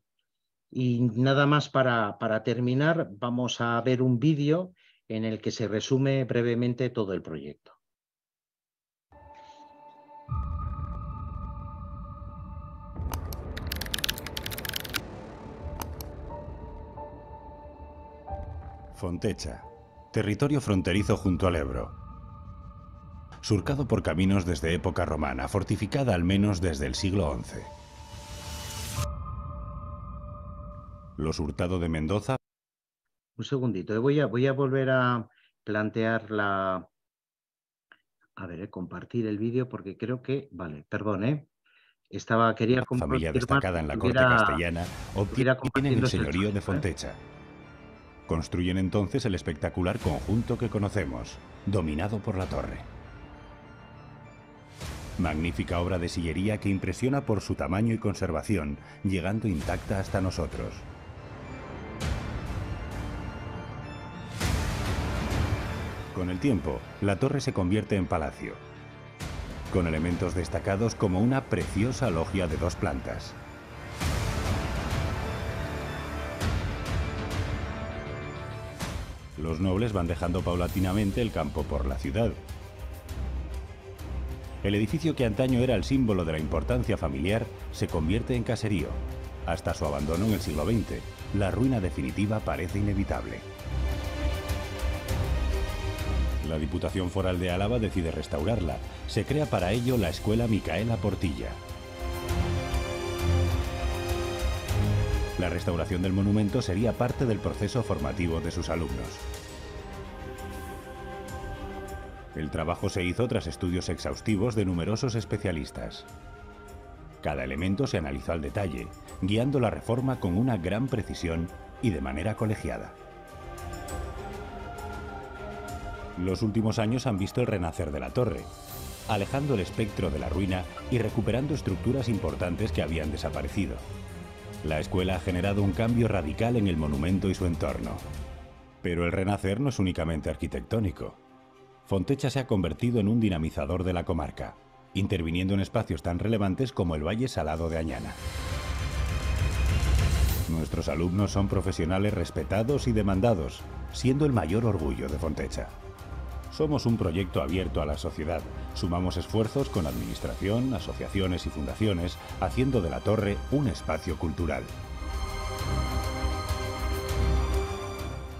Y nada más para, para terminar, vamos a ver un vídeo en el que se resume brevemente todo el proyecto. Fontecha, territorio fronterizo junto al Ebro. Surcado por caminos desde época romana, fortificada al menos desde el siglo XI. Los Hurtado de Mendoza. Un segundito, eh, voy a, volver a plantear la... A ver, eh, compartir el vídeo porque creo que... Vale, perdón, ¿eh? Estaba, quería... compartir. Familia destacada en la corte castellana obtiene el señorío de ¿eh? Fontecha. Construyen entonces el espectacular conjunto que conocemos, dominado por la torre. Magnífica obra de sillería que impresiona por su tamaño y conservación, llegando intacta hasta nosotros. Con el tiempo, la torre se convierte en palacio, con elementos destacados como una preciosa logia de dos plantas. los nobles van dejando paulatinamente el campo por la ciudad. El edificio que antaño era el símbolo de la importancia familiar se convierte en caserío. Hasta su abandono en el siglo XX, la ruina definitiva parece inevitable. La Diputación Foral de Álava decide restaurarla. Se crea para ello la Escuela Micaela Portilla. La restauración del monumento sería parte del proceso formativo de sus alumnos. El trabajo se hizo tras estudios exhaustivos de numerosos especialistas. Cada elemento se analizó al detalle, guiando la reforma con una gran precisión y de manera colegiada. Los últimos años han visto el renacer de la torre, alejando el espectro de la ruina y recuperando estructuras importantes que habían desaparecido. La escuela ha generado un cambio radical en el monumento y su entorno. Pero el renacer no es únicamente arquitectónico. Fontecha se ha convertido en un dinamizador de la comarca, interviniendo en espacios tan relevantes como el Valle Salado de Añana. Nuestros alumnos son profesionales respetados y demandados, siendo el mayor orgullo de Fontecha. Somos un proyecto abierto a la sociedad. Sumamos esfuerzos con administración, asociaciones y fundaciones, haciendo de la torre un espacio cultural.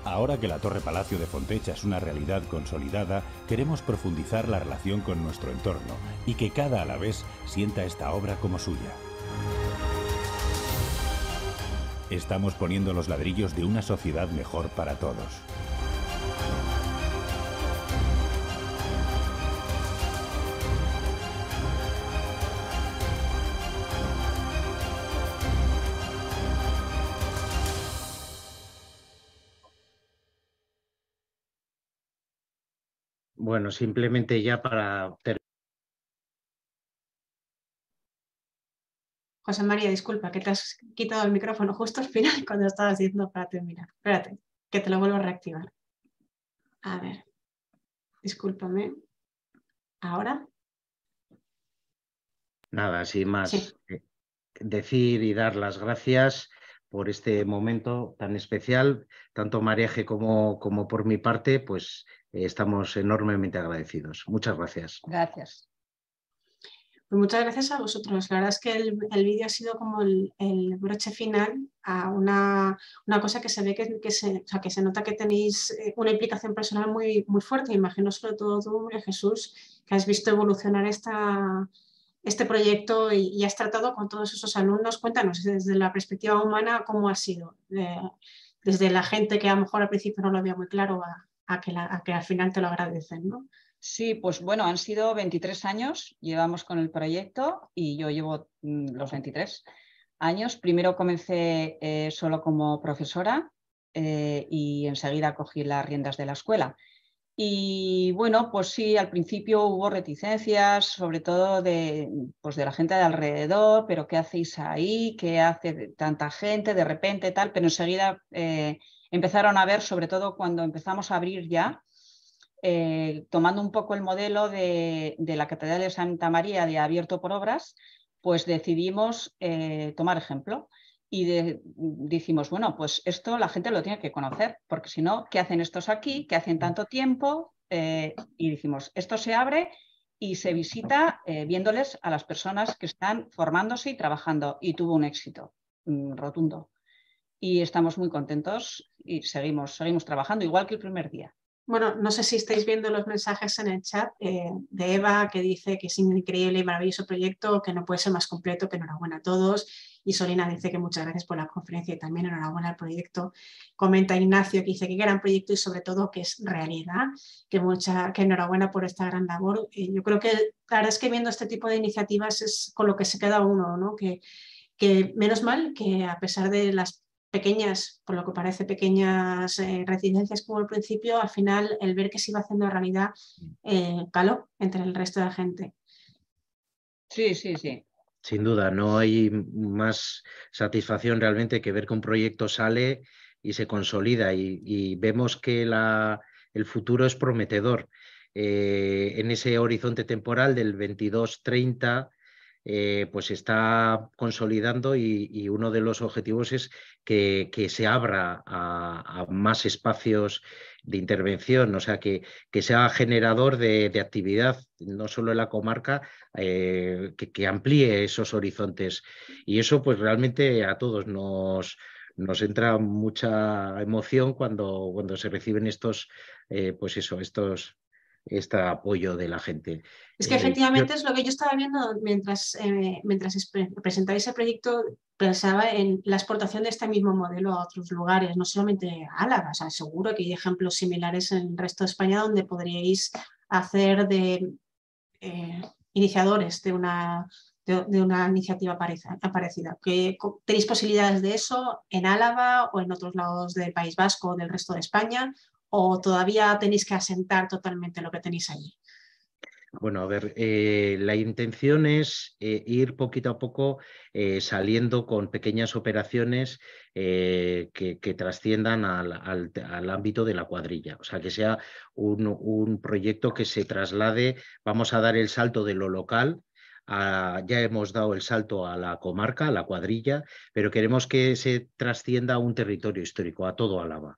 Ahora que la Torre Palacio de Fontecha es una realidad consolidada, queremos profundizar la relación con nuestro entorno y que cada a la vez sienta esta obra como suya. Estamos poniendo los ladrillos de una sociedad mejor para todos. Bueno, simplemente ya para terminar. José María, disculpa, que te has quitado el micrófono justo al final (laughs) cuando estabas diciendo para terminar. Espérate, que te lo vuelvo a reactivar. A ver, discúlpame. ¿Ahora? Nada, sin más. Eh, decir y dar las gracias por este momento tan especial, tanto mariaje como, como por mi parte, pues eh, estamos enormemente agradecidos. Muchas gracias. Gracias. Pues muchas gracias a vosotros. La verdad es que el, vídeo ha sido como el, el, broche final a una, cosa que se ve que, que se, nota que tenéis eh, una implicación personal muy, muy fuerte. Imagino sobre todo tú, Jesús, que has visto evolucionar esta, este proyecto y, has tratado con todos esos alumnos. Cuéntanos desde la perspectiva humana cómo ha sido, eh, desde la gente que a lo mejor al principio no lo había muy claro a, a que, al final te lo agradecen, ¿no? Sí, pues bueno, han sido 23 años, llevamos con el proyecto y yo llevo mm, los 23 años. Primero comencé eh, solo como profesora eh, y enseguida cogí las riendas de la escuela. Y bueno, pues sí, al principio hubo reticencias, sobre todo de, pues de la gente de alrededor, pero ¿qué hacéis ahí? ¿Qué hace tanta gente de repente tal? Pero enseguida eh, empezaron a ver, sobre todo cuando empezamos a abrir ya, eh, tomando un poco el modelo de, la Catedral de Santa María de Abierto por Obras, pues decidimos eh, tomar ejemplo y dijimos bueno, pues esto la gente lo tiene que conocer, porque si no, ¿qué hacen estos aquí? ¿Qué hacen tanto tiempo? Eh, y dijimos esto se abre y se visita viéndoles a las personas que están formándose y trabajando y tuvo un éxito mm, rotundo y estamos muy contentos y seguimos, seguimos trabajando igual que el primer día. Bueno, no sé si estáis viendo los mensajes en el chat eh, de Eva que dice que es un increíble y maravilloso proyecto, que no puede ser más completo, que enhorabuena a todos. Y Solina dice que muchas gracias por la conferencia y también enhorabuena al proyecto. Comenta Ignacio que dice que gran proyecto y sobre todo que es realidad, que, mucha, que enhorabuena por esta gran labor. yo creo que la verdad es que viendo este tipo de iniciativas es con lo que se queda uno, ¿no? Que, que menos mal que a pesar de las pequeñas, por lo que parece pequeñas eh, residencias como al principio, al final el ver que se iba haciendo realidad eh, caló entre el resto de la gente. Sí, sí, sí. Sin duda, no hay más satisfacción realmente que ver que un proyecto sale y se consolida y, vemos que la, el futuro es prometedor. Eh, en ese horizonte temporal del 22-30 eh, pues está consolidando y, uno de los objetivos es que, se abra a, más espacios de intervención, o sea, que, sea generador de, actividad, no solo en la comarca, eh, que, amplíe esos horizontes. Y eso pues realmente a todos nos, entra mucha emoción cuando, cuando se reciben estos, eh, pues eso, estos este apoyo de la gente. Es que eh, efectivamente es lo que yo estaba viendo mientras, eh, mientras presentáis el proyecto, pensaba en la exportación de este mismo modelo a otros lugares, no solamente a Álava, seguro que hay ejemplos similares en el resto de España donde podríais hacer de eh, iniciadores de una, de, una iniciativa parecida. ¿Tenéis posibilidades de eso en Álava o en otros lados del País Vasco o del resto de España? o todavía tenéis que asentar totalmente lo que tenéis allí? Bueno, a ver, eh, la intención es eh, ir poquito a poco eh, saliendo con pequeñas operaciones que, trasciendan al, ámbito de la cuadrilla. O sea, que sea un, proyecto que se traslade, vamos a dar el salto de lo local ah, ya hemos dado el salto a la comarca, a la cuadrilla, pero queremos que se trascienda a un territorio histórico, a todo Álava.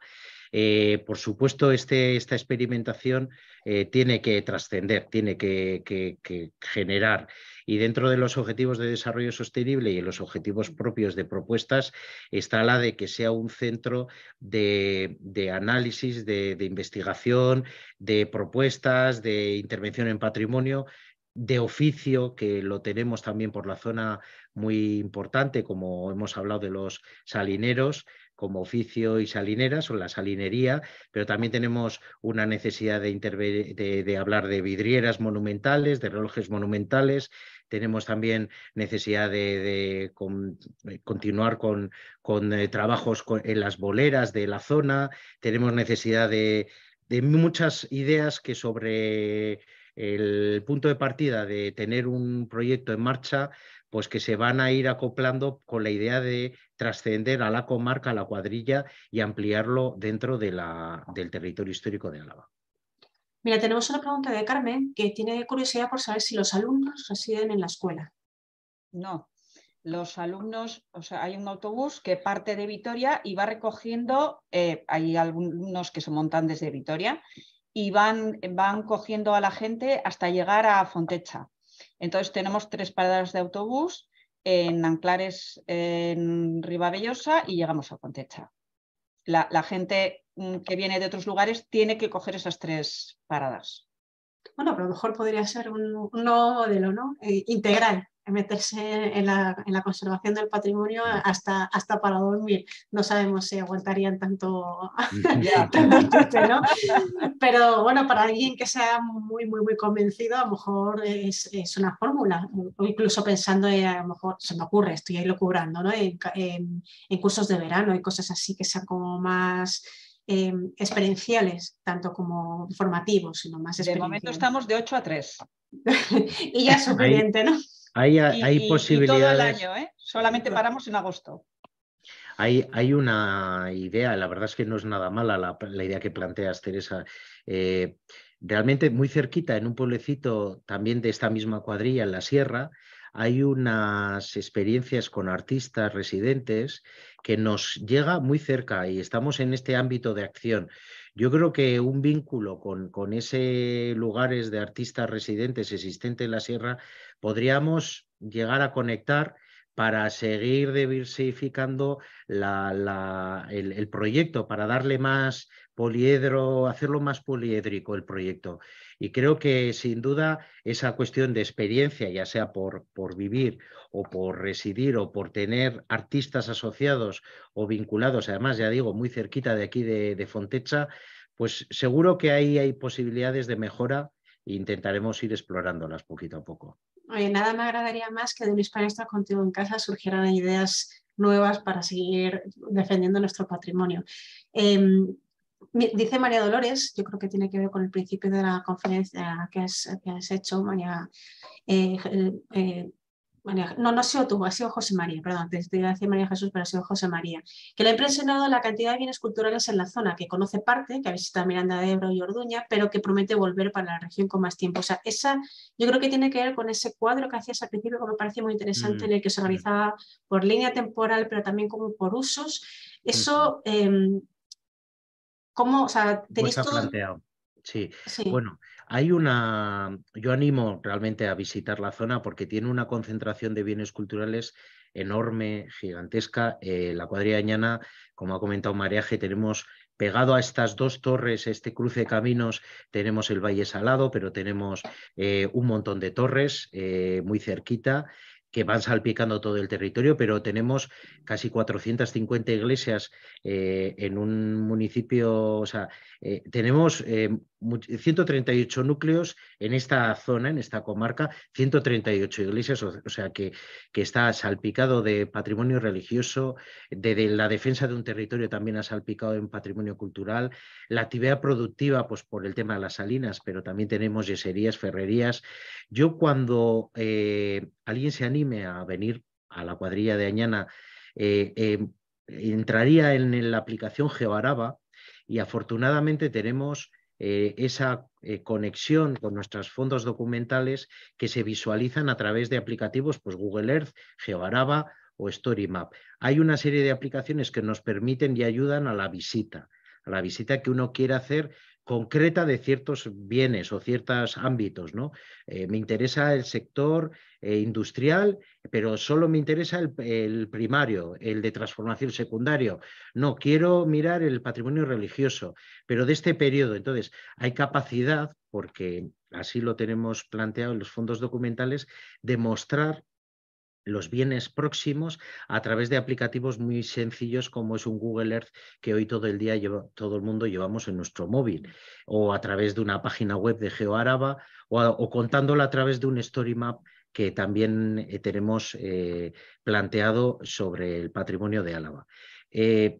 Eh, por supuesto, este, esta experimentación eh, tiene que trascender, tiene que, generar. Y dentro de los objetivos de desarrollo sostenible y en los objetivos propios de propuestas está la de que sea un centro de, análisis, de investigación, de propuestas, de intervención en patrimonio de oficio, que lo tenemos también por la zona muy importante, como hemos hablado de los salineros, como oficio y salineras o la salinería, pero también tenemos una necesidad de, hablar de vidrieras monumentales, de relojes monumentales, tenemos también necesidad de, eh, continuar con, eh, trabajos en las boleras de la zona, tenemos necesidad de muchas ideas que sobre el punto de partida de tener un proyecto en marcha, pues que se van a ir acoplando con la idea de trascender a la comarca, a la cuadrilla y ampliarlo dentro del territorio histórico de Álava. Mira, tenemos una pregunta de Carmen que tiene curiosidad por saber si los alumnos residen en la escuela. No, los alumnos, o sea, hay un autobús que parte de Vitoria y va recogiendo, eh, hay alumnos que se montan desde Vitoria y van, van cogiendo a la gente hasta llegar a Fontecha. Entonces tenemos tres paradas de autobús en Anclares, en Ribabellosa y llegamos a Contecha. La, gente mm, que viene de otros lugares tiene que coger esas tres paradas. Bueno, pero a lo mejor podría ser un, nuevo modelo, ¿no? Eh, integral, meterse en la, en la, conservación del patrimonio hasta, hasta para dormir. No sabemos si aguantarían tanto, (laughs) (laughs) Pero bueno, para alguien que sea muy, muy, muy convencido, a lo mejor es, una fórmula. O incluso pensando, a lo mejor se me ocurre, estoy ahí locubrando, ¿no? En, cursos de verano y cosas así que sean como más... Em, experienciales, tanto como formativos, sino más experienciales. De momento estamos de 8 a 3. (laughs) y ya es suficiente, ¿no? Hay, posibilidades. todo el año, ¿eh? Solamente paramos en agosto. Hay, una idea, la verdad es que no es nada mala la, idea que planteas, Teresa. Eh, realmente muy cerquita, en un pueblecito también de esta misma cuadrilla, en la sierra, hay unas experiencias con artistas residentes que nos llega muy cerca y estamos en este ámbito de acción. Yo creo que un vínculo con, con ese lugares de artistas residentes existentes en la sierra podríamos llegar a conectar para seguir diversificando el, proyecto, para darle más poliedro, hacerlo más poliedrico el proyecto. Y creo que sin duda esa cuestión de experiencia, ya sea por, por vivir o por residir o por tener artistas asociados o vinculados, además ya digo, muy cerquita de aquí de, de Fontecha, pues seguro que ahí hay posibilidades de mejora e intentaremos ir explorándolas poquito a poco nada me agradaría más que de un hispanista contigo en casa surgieran ideas nuevas para seguir defendiendo nuestro patrimonio. Em, dice María Dolores, yo creo que tiene que ver con el principio de la conferencia que has, hecho, María, eh, eh, no, no ha sido tú, ha sido José María, perdón, te, te iba a decir María Jesús, pero ha sido José María, que le ha impresionado la cantidad de bienes culturales en la zona, que conoce parte, que ha visitado Miranda de Ebro y Orduña, pero que promete volver para la región con más tiempo. O sea, esa, yo creo que tiene que ver con ese cuadro que hacías al principio, que me parecía muy interesante, mm, en el que se organizaba mm. por línea temporal, pero también como por usos. Eso, mm, em, ¿cómo, o sea, tenéis pues todo... planteado. sí. Bueno, hay una, yo animo realmente a visitar la zona porque tiene una concentración de bienes culturales enorme, gigantesca. Eh, la cuadrilla Ñana, como ha comentado Mareaje, tenemos pegado a estas dos torres, este cruce de caminos, tenemos el Valle Salado, pero tenemos eh, un montón de torres eh, muy cerquita que van salpicando todo el territorio, pero tenemos casi 450 iglesias eh, en un municipio, o sea, eh, tenemos 138 eh, núcleos en esta zona, en esta comarca, 138 iglesias, o, sea, que, que, está salpicado de patrimonio religioso, de, la defensa de un territorio también ha salpicado en patrimonio cultural, la actividad productiva, pues por el tema de las salinas, pero también tenemos yeserías, ferrerías. Yo cuando alguien se anima, a venir a la cuadrilla de Añana, eh, em, entraría en la aplicación Geoaraba y afortunadamente tenemos eh, esa eh, conexión con nuestros fondos documentales que se visualizan a través de aplicativos, pues Google Earth, GeoAraba o StoryMap. Hay una serie de aplicaciones que nos permiten y ayudan a la visita, a la visita que uno quiere hacer concreta de ciertos bienes o ciertos ámbitos. ¿no? Eh, me interesa el sector eh, industrial, pero solo me interesa el, el, primario, el de transformación secundario. No, quiero mirar el patrimonio religioso, pero de este periodo. Entonces, hay capacidad, porque así lo tenemos planteado en los fondos documentales, de mostrar los bienes próximos a través de aplicativos muy sencillos como es un Google Earth que hoy todo el día todo el mundo llevamos en nuestro móvil o a través de una página web de GeoAraba o, contándola a través de un story map que también eh, tenemos eh, planteado sobre el patrimonio de Álava. Eh,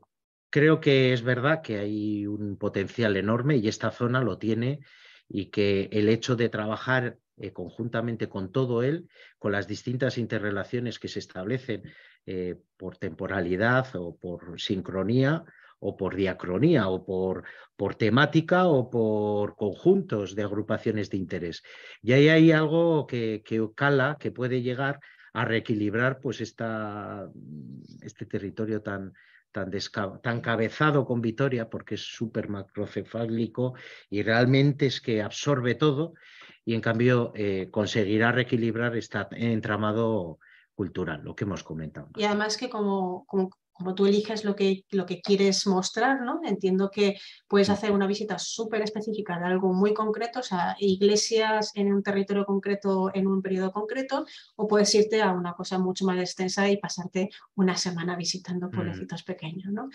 creo que es verdad que hay un potencial enorme y esta zona lo tiene y que el hecho de trabajar eh, conjuntamente con todo él, con las distintas interrelaciones que se establecen eh, por temporalidad o por sincronía o por diacronía o por, por temática o por conjuntos de agrupaciones de interés. Y ahí hay algo que, cala, que puede llegar a reequilibrar pues esta, este territorio tan, tan, tan cabezado con Vitoria porque es súper macrocefálico y realmente es que absorbe todo y en cambio eh, conseguirá reequilibrar este entramado cultural, lo que hemos comentado. Y además que como como tú eliges lo que, lo que quieres mostrar, ¿no? Entiendo que puedes mm. hacer una visita súper específica de algo muy concreto, o sea, iglesias en un territorio concreto, en un periodo concreto, o puedes irte a una cosa mucho más extensa y pasarte una semana visitando mm. pueblecitos pequeños, ¿no?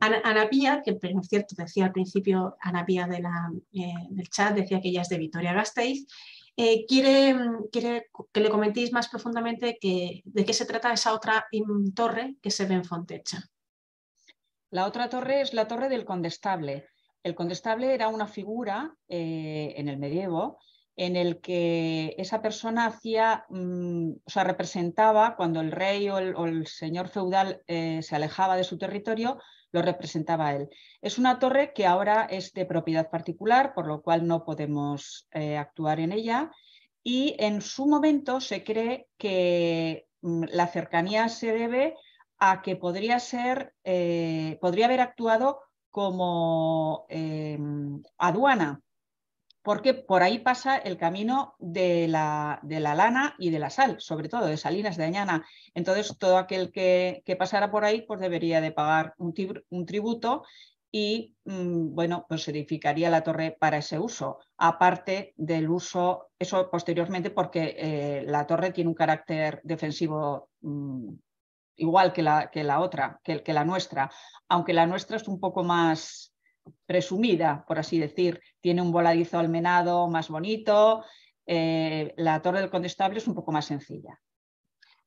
Ana, Pía, que por cierto decía al principio, Ana Pía de eh, del chat, decía que ella es de Vitoria-Gasteiz, eh, quiere, mm, que le comentéis más profundamente de, qué se trata esa otra mm, torre que se ve en Fontecha. La otra torre es la torre del condestable. El condestable era una figura eh, en el medievo en el que esa persona hacía, mm, o sea, representaba cuando el rey o el, señor feudal eh, se alejaba de su territorio, lo representaba él. Es una torre que ahora es de propiedad particular, por lo cual no podemos eh, actuar en ella. Y en su momento se cree que mm, la cercanía se debe a que podría ser, eh, podría haber actuado como eh, aduana porque por ahí pasa el camino de la, de la, lana y de la sal, sobre todo de Salinas de Añana. Entonces, todo aquel que, que pasara por ahí pues debería de pagar un, tributo y, mm, bueno, pues se edificaría la torre para ese uso, aparte del uso, eso posteriormente, porque eh, la torre tiene un carácter defensivo mm, igual que la, que la otra, que la nuestra, aunque la nuestra es un poco más presumida, por así decir. Tiene un voladizo almenado más bonito. Eh, la torre del condestable es un poco más sencilla.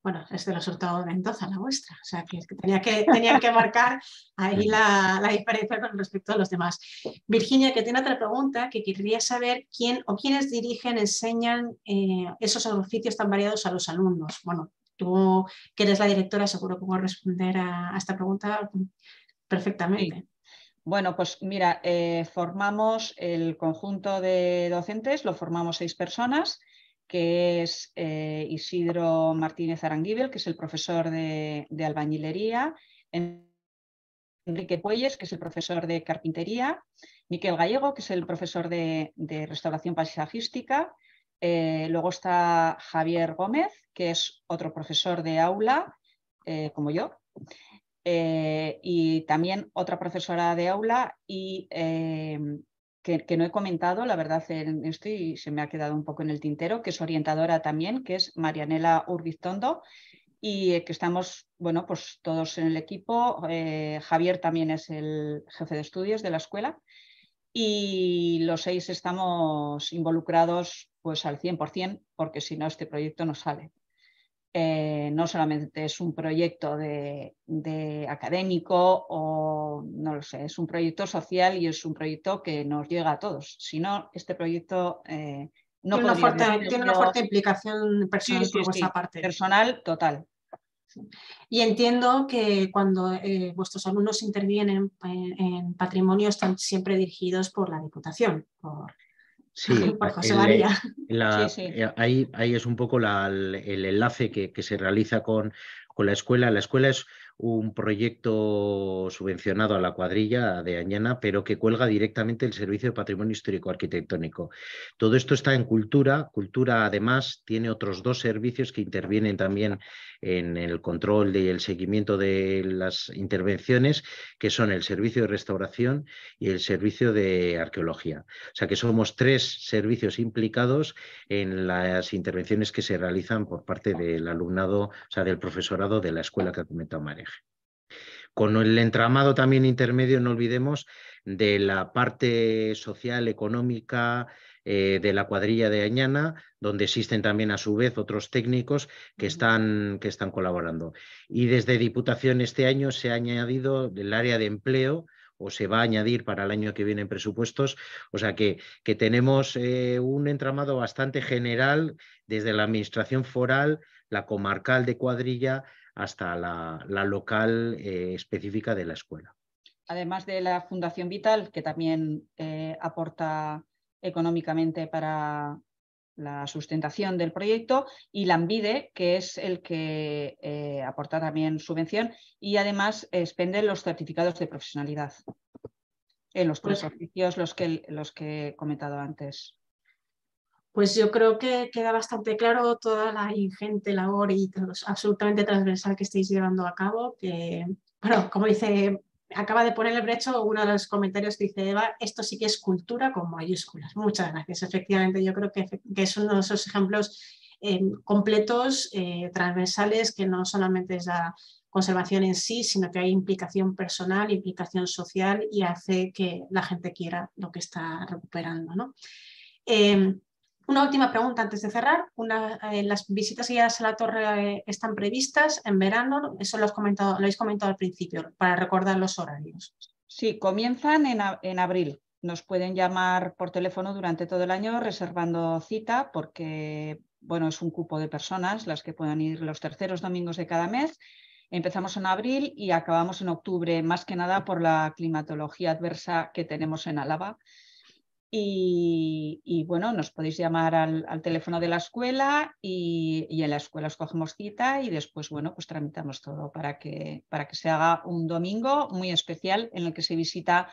Bueno, es los Hurtado de Mendoza, la vuestra. O sea, que, tenía, que, tenía que marcar ahí la, diferencia con respecto a los demás. Virginia, que tiene otra pregunta, que querría saber quién o quiénes dirigen, enseñan eh, esos oficios tan variados a los alumnos. Bueno, tú que eres la directora, seguro que puedo responder a, esta pregunta perfectamente. Bueno, pues mira, eh, formamos el conjunto de docentes, lo formamos seis personas, que es eh, Isidro Martínez Aranguibel, que es el profesor de, albañilería, Enrique Puelles, que es el profesor de carpintería, Miquel Gallego, que es el profesor de, restauración paisajística, eh, luego está Javier Gómez, que es otro profesor de aula, como yo, eh, y también otra profesora de aula y em, que, no he comentado, la verdad en y se me ha quedado un poco en el tintero, que es orientadora también, que es Marianela Urbiztondo y eh, que estamos, bueno, pues todos en el equipo. Eh, Javier también es el jefe de estudios de la escuela y los seis estamos involucrados pues al 100% porque si no este proyecto no sale. Eh, no solamente es un proyecto de, académico o no lo sé, es un proyecto social y es un proyecto que nos llega a todos. Si no, este proyecto eh, no tiene una, fuerte, tiene una fuerte implicación personal por sí, parte. Personal total. Y entiendo que cuando eh, vuestros alumnos intervienen en, patrimonio patrimonios están siempre dirigidos por la Diputación, por Sí, e, (laughs) eh, Ahí, ahí, es un poco el, enlace que, se realiza con la escuela. La escuela es un proyecto subvencionado a la cuadrilla de Añana, pero que cuelga directamente el Servicio de Patrimonio Histórico Arquitectónico. Todo esto está en cultura. Cultura, además, tiene otros dos servicios que intervienen también en el control y el seguimiento de las intervenciones, que son el Servicio de Restauración y el Servicio de Arqueología. O sea que somos tres servicios implicados en las intervenciones que se realizan por parte del alumnado, o sea, del profesorado de la escuela que ha comentado María con el entramado también intermedio, no olvidemos, de la parte social, económica, eh, de la cuadrilla de Añana, donde existen también a su vez otros técnicos que están, que están colaborando. Y desde Diputación este año se ha añadido el área de empleo, o se va a añadir para el año que viene presupuestos. O sea que, que tenemos eh, un entramado bastante general desde la Administración foral, la comarcal de cuadrilla, hasta la, local eh, específica de la escuela. Además de la Fundación Vital, que también eh, aporta económicamente para la sustentación del proyecto, y la AMBIDE, que es el que eh, aporta también subvención y además expende los certificados de profesionalidad en los tres pues oficios los que, los que he comentado antes pues yo creo que queda bastante claro toda la ingente labor y absolutamente transversal que estáis llevando a cabo, que, bueno, como dice, acaba de poner el brecho uno de los comentarios que dice Eva, esto sí que es cultura con mayúsculas. Muchas gracias, efectivamente, yo creo que, que es uno de esos ejemplos eh, completos, eh, transversales, que no solamente es la conservación en sí, sino que hay implicación personal, implicación social y hace que la gente quiera lo que está recuperando. ¿no? Em, una última pregunta antes de cerrar. Eh, las visitas guiadas a la torre eh, están previstas en verano, eso lo, has comentado, lo habéis comentado al principio, para recordar los horarios. Sí, comienzan en, abril. Nos pueden llamar por teléfono durante todo el año reservando cita porque bueno, es un cupo de personas las que puedan ir los terceros domingos de cada mes. Empezamos en abril y acabamos en octubre, más que nada por la climatología adversa que tenemos en Álava y, bueno, nos podéis llamar al, teléfono de la escuela y, en la escuela os cogemos cita y después, bueno, pues tramitamos todo para que, para que se haga un domingo muy especial en el que se visita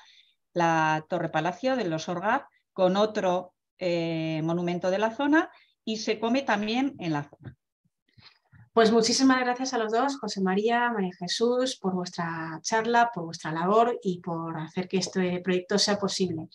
la Torre Palacio de los Orgaz con otro eh, monumento de la zona y se come también en la zona. Pues muchísimas gracias a los dos, José María, María Jesús, por vuestra charla, por vuestra labor y por hacer que este proyecto sea posible.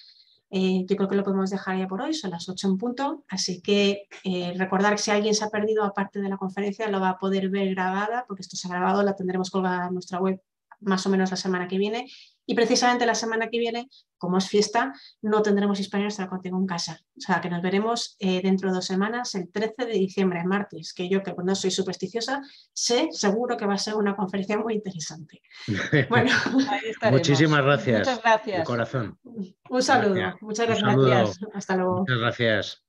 Eh, yo creo que lo podemos dejar ya por hoy, son las 8 en punto, así que eh, recordar que si alguien se ha perdido aparte de la conferencia, lo va a poder ver grabada, porque esto se ha grabado, la tendremos colgada en nuestra web más o menos la semana que viene y precisamente la semana que viene, como es fiesta, no tendremos Hispania estar Contigo en casa. O sea, que nos veremos eh, dentro de dos semanas, el 13 de diciembre, martes, que yo que no soy supersticiosa, sé seguro que va a ser una conferencia muy interesante. (laughs) Bueno, ahí (laughs) Muchísimas gracias. Muchas gracias. De corazón. Un saludo. Muchas gracias. Hasta luego. Muchas gracias.